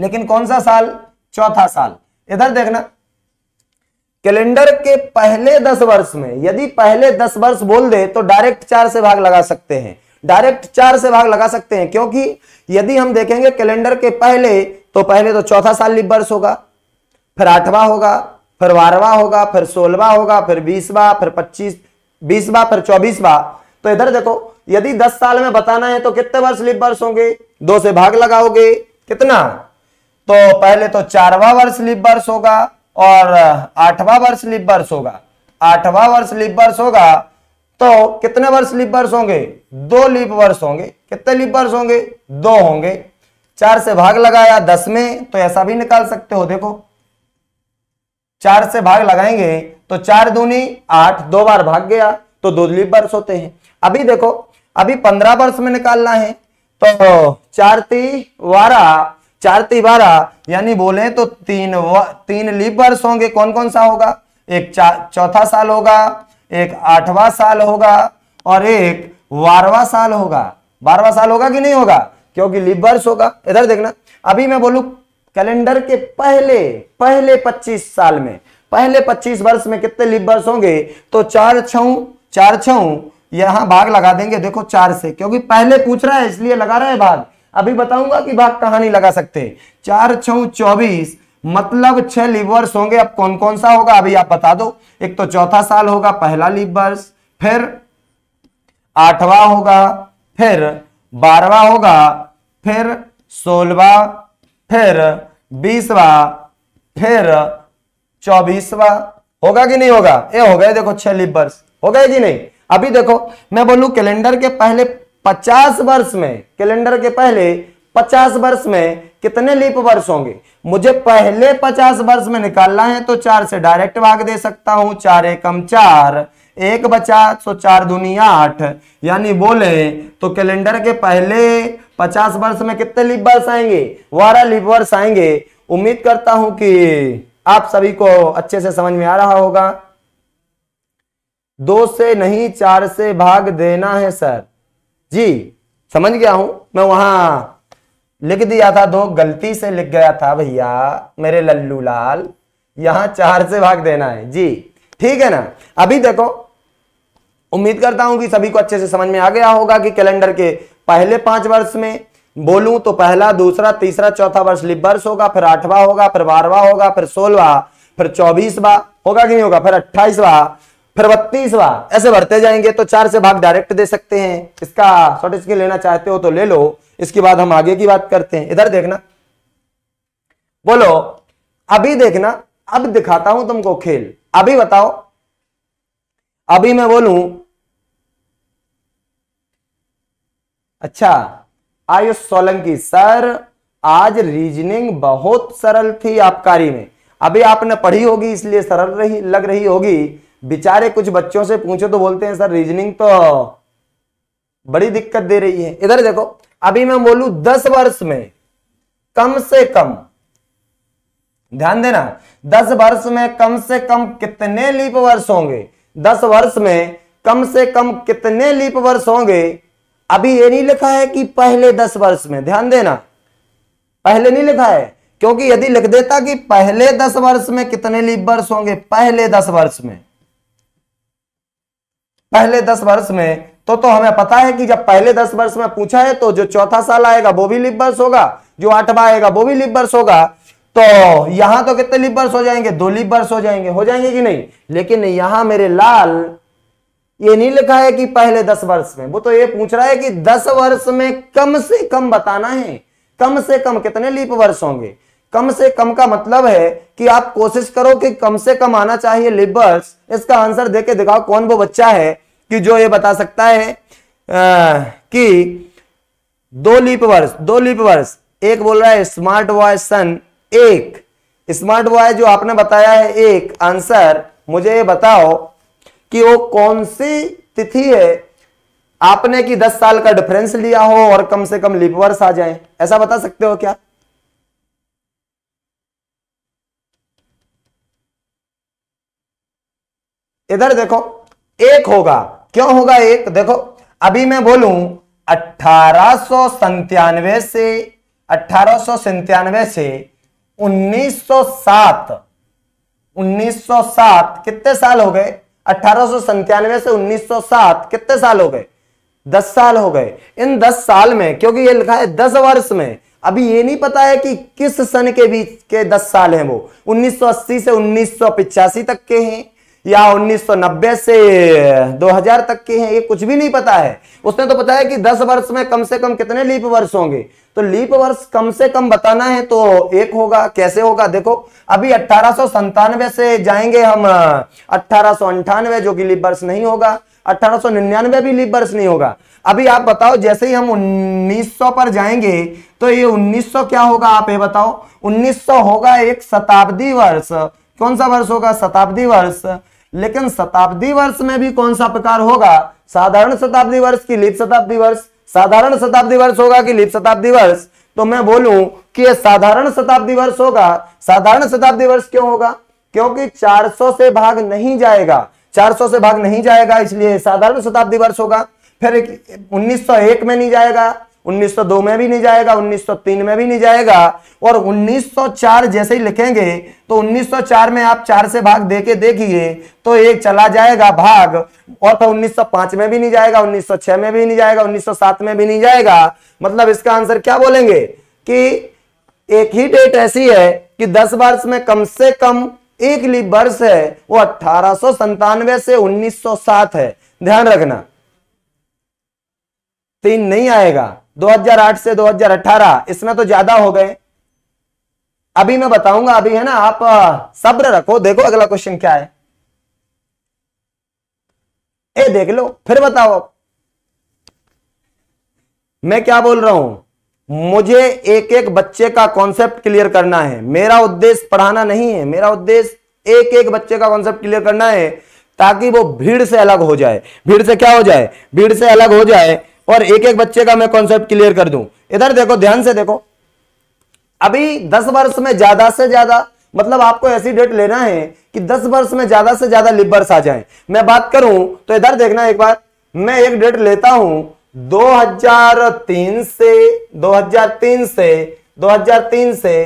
लेकिन कौन सा साल चौथा साल इधर देखना कैलेंडर के पहले दस वर्ष में यदि पहले दस वर्ष बोल दे तो डायरेक्ट चार से भाग लगा सकते हैं डायरेक्ट चार से भाग लगा सकते हैं क्योंकि यदि हम देखेंगे कैलेंडर के पहले तो पहले तो चौथा साल लिप वर्ष होगा फिर आठवां होगा फिर बारहवा होगा फिर सोलवा होगा फिर बीसवा फिर पच्चीस बीसवा फिर चौबीसवा तो इधर देखो यदि दस साल में बताना है तो कितने वर्ष लिप वर्ष होंगे दो से भाग लगाओगे कितना तो पहले तो चारवा वर्ष लिप वर्ष होगा और आठवा वर्ष लिप वर्ष होगा आठवा वर्ष लिप वर्ष होगा तो कितने वर्ष लीप वर्ष होंगे दो लीप वर्ष होंगे कितने लीप वर्ष होंगे दो होंगे चार से भाग लगाया दस में तो ऐसा भी निकाल सकते हो देखो चार से भाग लगाएंगे तो चार दूनी आठ दो बार भाग गया तो दो लीप वर्ष होते हैं अभी देखो अभी पंद्रह वर्ष में निकालना है तो चार ती बारह चार ती बारह यानी बोले तो तीन तीन लीप वर्ष होंगे कौन कौन सा होगा एक चौथा साल होगा एक आठवां साल होगा और एक बारवा साल होगा बारवा साल होगा कि नहीं होगा क्योंकि लिबर्स होगा इधर देखना अभी मैं बोलू कैलेंडर के पहले पहले 25 साल में पहले 25 वर्ष में कितने लिबर्स होंगे तो चार छ चार छ यहां भाग लगा देंगे देखो चार से क्योंकि पहले पूछ रहा है इसलिए लगा रहा है भाग अभी बताऊंगा कि भाग कहां नहीं लगा सकते चार छऊ चौबीस मतलब छह लीव वर्ष होंगे अब कौन कौन सा होगा अभी आप बता दो एक तो चौथा साल होगा पहला लीव वर्ष फिर आठवा होगा फिर बारवा होगा फिर सोलवा फिर बीसवा फिर चौबीसवा होगा कि नहीं होगा ये हो गए देखो छह लीव वर्ष हो गए कि नहीं अभी देखो मैं बोलू कैलेंडर के पहले पचास वर्ष में कैलेंडर के पहले पचास वर्ष में कितने लीप वर्ष होंगे मुझे पहले पचास वर्ष में निकालना है तो चार से डायरेक्ट भाग दे सकता हूं चार एकम चार एक बचा सो तो चार दुनिया आठ यानी बोले तो कैलेंडर के पहले पचास वर्ष में कितने लिप वर्ष आएंगे बारह लिप वर्ष आएंगे उम्मीद करता हूं कि आप सभी को अच्छे से समझ में आ रहा होगा दो से नहीं चार से भाग देना है सर जी समझ गया हूं मैं वहां लिख दिया था दो गलती से लिख गया था भैया मेरे लल्लू लाल यहां चार से भाग देना है जी ठीक है ना अभी देखो उम्मीद करता हूं कि सभी को अच्छे से समझ में आ गया होगा कि कैलेंडर के पहले पांच वर्ष में बोलूं तो पहला दूसरा तीसरा चौथा वर्ष लिप वर्ष होगा फिर आठवा होगा फिर बारवा होगा फिर सोलवा फिर चौबीसवा होगा कि नहीं होगा फिर अट्ठाईसवा फिर बत्तीसवा ऐसे बढ़ते जाएंगे तो चार से भाग डायरेक्ट दे सकते हैं इसका शॉर्टेज के लेना चाहते हो तो ले लो इसके बाद हम आगे की बात करते हैं इधर देखना बोलो अभी देखना अब दिखाता हूं तुमको खेल अभी बताओ अभी मैं बोलू अच्छा आयुष सोलंकी सर आज रीजनिंग बहुत सरल थी आपकारी में अभी आपने पढ़ी होगी इसलिए सरल रही लग रही होगी बेचारे कुछ बच्चों से पूछो तो बोलते हैं सर रीजनिंग तो बड़ी दिक्कत दे रही है इधर देखो अभी मैं बोलू दस वर्ष में कम से कम ध्यान देना दस वर्ष में कम से कम कितने लीप वर्ष होंगे दस वर्ष में कम से कम कितने लीप वर्ष होंगे अभी ये नहीं लिखा है कि पहले दस वर्ष में ध्यान देना पहले नहीं लिखा है क्योंकि यदि लिख देता कि पहले दस वर्ष में कितने लीप वर्ष होंगे पहले दस वर्ष में पहले दस वर्ष में तो तो हमें पता है कि जब पहले दस वर्ष में पूछा है तो जो चौथा साल आएगा वो भी लिप वर्ष होगा जो आठवां आएगा वो भी लिप वर्ष होगा तो यहां तो कितने लिप वर्ष हो जाएंगे दो लिप वर्ष हो जाएंगे हो जाएंगे कि नहीं लेकिन यहां मेरे लाल ये नहीं लिखा है कि पहले दस वर्ष में वो तो ये पूछ रहा है कि दस वर्ष में कम से कम बताना है कम से कम कितने लीप वर्ष होंगे कम से कम का मतलब है कि आप कोशिश करो कि कम से कम आना चाहिए लिप वर्ष इसका आंसर देके दिखाओ कौन वो बच्चा है कि जो ये बता सकता है आ, कि दो लीप वर्ष दो लीप वर्ष एक बोल रहा है स्मार्ट बॉय सन एक स्मार्ट बॉय जो आपने बताया है एक आंसर मुझे ये बताओ कि वो कौन सी तिथि है आपने कि 10 साल का डिफरेंस लिया हो और कम से कम लीप वर्ष आ जाए ऐसा बता सकते हो क्या इधर देखो एक होगा क्यों होगा एक देखो अभी मैं बोलूं अठारह से अठारह से 1907 1907 कितने साल हो गए अठारह से 1907 कितने साल हो गए दस साल हो गए इन दस साल में क्योंकि ये लिखा है दस वर्ष में अभी ये नहीं पता है कि किस सन के बीच के दस साल हैं वो 1980 से उन्नीस तक के हैं या 1990 से 2000 तक के हैं ये कुछ भी नहीं पता है उसने तो बताया कि 10 वर्ष में कम से कम कितने लीप वर्ष होंगे तो लीप वर्ष कम से कम बताना है तो एक होगा कैसे होगा देखो अभी अठारह से जाएंगे हम अठारह जो कि लीप वर्ष नहीं होगा अठारह भी लीप वर्ष नहीं होगा अभी आप बताओ जैसे ही हम 1900 पर जाएंगे तो ये 1900 क्या होगा आप ये बताओ 1900 होगा एक शताब्दी वर्ष कौन सा वर्ष होगा शताब्दी वर्ष लेकिन शताब्दी वर्ष में भी कौन सा प्रकार होगा साधारण शताब्दी वर्ष की लिप शताब्दी वर्ष साधारण शताब्दी वर्ष होगा कि लिप शताब्दी वर्ष तो मैं बोलूं कि यह साधारण शताब्दी वर्ष होगा साधारण शताब्दी वर्ष क्यों होगा क्योंकि 400 से भाग नहीं जाएगा 400 से भाग नहीं जाएगा इसलिए साधारण शताब्दी वर्ष होगा फिर 1901 में नहीं जाएगा 1902 में भी नहीं जाएगा 1903 में भी नहीं जाएगा और 1904 जैसे ही लिखेंगे तो 1904 में आप चार से भाग दे के देखिए तो एक चला जाएगा भाग और तो 1905 में भी नहीं जाएगा 1906 में भी नहीं जाएगा 1907 में भी नहीं जाएगा मतलब इसका आंसर क्या बोलेंगे कि एक ही डेट ऐसी है कि 10 वर्ष में कम से कम एक ली वर्ष है वो अट्ठारह से उन्नीस है ध्यान रखना तीन नहीं आएगा 2008 से 2018 इसमें तो ज्यादा हो गए अभी मैं बताऊंगा अभी है ना आप सब्र रखो देखो अगला क्वेश्चन क्या है ए देख लो फिर बताओ मैं क्या बोल रहा हूं मुझे एक एक बच्चे का कॉन्सेप्ट क्लियर करना है मेरा उद्देश्य पढ़ाना नहीं है मेरा उद्देश्य एक एक बच्चे का कॉन्सेप्ट क्लियर करना है ताकि वो भीड़ से अलग हो जाए भीड़ से क्या हो जाए भीड़ से अलग हो जाए और एक एक बच्चे का मैं कॉन्सेप्ट क्लियर कर दूं इधर देखो ध्यान से देखो अभी दस वर्ष में ज्यादा से ज्यादा मतलब आपको ऐसी डेट लेना है कि दस वर्ष में ज्यादा से ज्यादा लिबर्स आ जाए मैं बात करूं तो इधर देखना एक बार मैं एक डेट लेता हूं 2003 से 2003 से 2003 से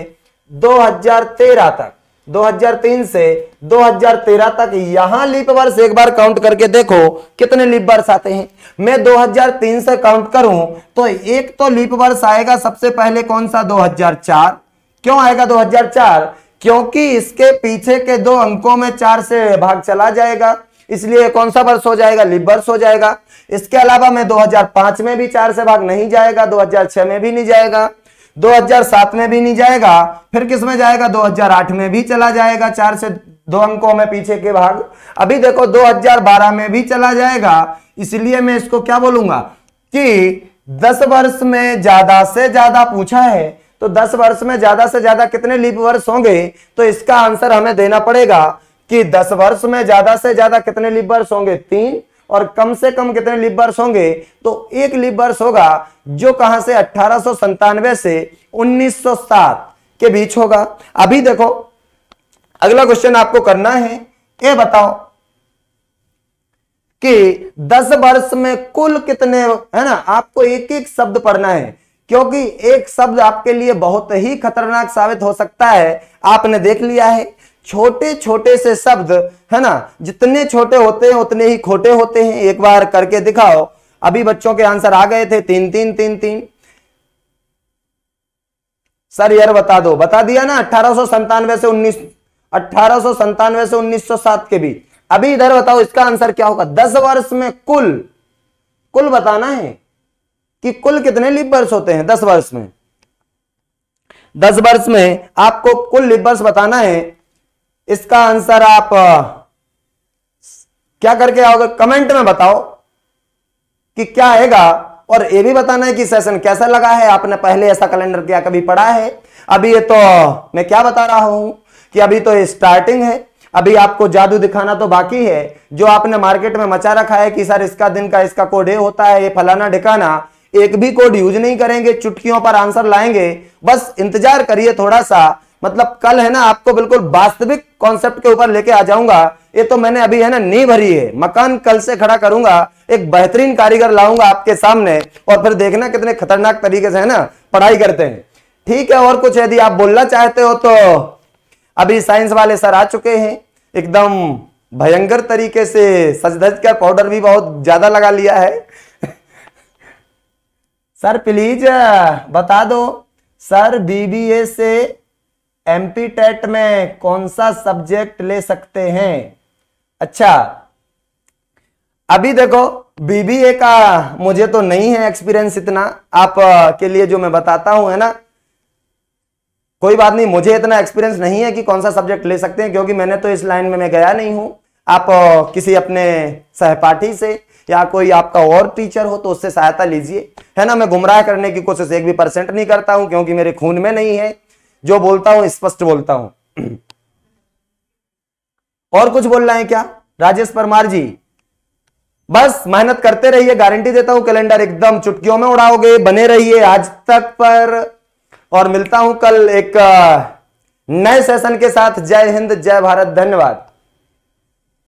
2013 तक 2003 से 2013 तक यहां लीप वर्ष एक बार काउंट करके देखो कितने लीप वर्ष आते हैं मैं 2003 से काउंट करूं तो एक तो लीप वर्ष आएगा सबसे पहले कौन सा 2004 क्यों आएगा 2004 क्योंकि इसके पीछे के दो अंकों में चार से भाग चला जाएगा इसलिए कौन सा वर्ष हो जाएगा लिप वर्ष हो जाएगा इसके अलावा मैं 2005 में भी चार से भाग नहीं जाएगा 2006 में भी नहीं जाएगा 2007 में भी नहीं जाएगा फिर किस में जाएगा 2008 में भी चला जाएगा चार से दो अंकों में पीछे के भाग अभी देखो 2012 में भी चला जाएगा इसलिए मैं इसको क्या बोलूंगा कि 10 वर्ष में ज्यादा से ज्यादा पूछा है तो 10 वर्ष में ज्यादा से ज्यादा कितने लीप वर्ष होंगे तो इसका आंसर हमें देना पड़ेगा कि दस वर्ष में ज्यादा से ज्यादा कितने लीप वर्ष होंगे तीन और कम से कम कितने लिबर्स होंगे तो एक लिबर्स होगा जो कहां से अठारह से 1907 के बीच होगा अभी देखो अगला क्वेश्चन आपको करना है ये बताओ कि 10 वर्ष में कुल कितने है ना आपको एक एक शब्द पढ़ना है क्योंकि एक शब्द आपके लिए बहुत ही खतरनाक साबित हो सकता है आपने देख लिया है छोटे छोटे से शब्द है ना जितने छोटे होते हैं उतने ही खोटे होते हैं एक बार करके दिखाओ अभी बच्चों के आंसर आ गए थे तीन तीन तीन तीन सर यार बता दो बता दिया ना अठारह से उन्नीस अठारह से उन्नीस के बीच अभी इधर बताओ इसका आंसर क्या होगा दस वर्ष में कुल कुल बताना है कि कुल कितने लिप वर्ष होते हैं दस वर्ष में दस वर्ष में आपको कुल लिप वर्ष बताना है इसका आंसर आप क्या करके आओगे कमेंट में बताओ कि क्या आएगा और ये भी बताना है कि सेशन कैसा लगा है आपने पहले ऐसा कैलेंडर क्या कभी पढ़ा है अभी ये तो मैं क्या बता रहा हूं कि अभी तो स्टार्टिंग है अभी आपको जादू दिखाना तो बाकी है जो आपने मार्केट में मचा रखा है कि सर इसका दिन का इसका कोड ये होता है ये फलाना ढिकाना एक भी कोड यूज नहीं करेंगे चुटकियों पर आंसर लाएंगे बस इंतजार करिए थोड़ा सा मतलब कल है ना आपको बिल्कुल वास्तविक कॉन्सेप्ट के ऊपर लेके आ जाऊंगा ये तो मैंने अभी है ना नहीं भरी है मकान कल से खड़ा करूंगा एक बेहतरीन कारीगर लाऊंगा आपके सामने और फिर देखना कितने खतरनाक तरीके से है ना पढ़ाई करते हैं ठीक है और कुछ यदि आप बोलना चाहते हो तो अभी साइंस वाले सर आ चुके हैं एकदम भयंकर तरीके से सजधज का पाउडर भी बहुत ज्यादा लगा लिया है सर प्लीज बता दो सर बीबीए से एमपीटेट टेट में कौन सा सब्जेक्ट ले सकते हैं अच्छा अभी देखो बीबीए का मुझे तो नहीं है एक्सपीरियंस इतना आप के लिए जो मैं बताता हूं है ना कोई बात नहीं मुझे इतना एक्सपीरियंस नहीं है कि कौन सा सब्जेक्ट ले सकते हैं क्योंकि मैंने तो इस लाइन में मैं गया नहीं हूं आप किसी अपने सहपाठी से या कोई आपका और टीचर हो तो उससे सहायता लीजिए है ना मैं गुमराह करने की कोशिश एक भी परसेंट नहीं करता हूं क्योंकि मेरे खून में नहीं है जो बोलता हूं स्पष्ट बोलता हूं और कुछ बोलना है क्या राजेश परमार जी बस मेहनत करते रहिए गारंटी देता हूं कैलेंडर एकदम चुटकियों में उड़ाओगे बने रहिए आज तक पर और मिलता हूं कल एक नए सेशन के साथ जय हिंद जय भारत धन्यवाद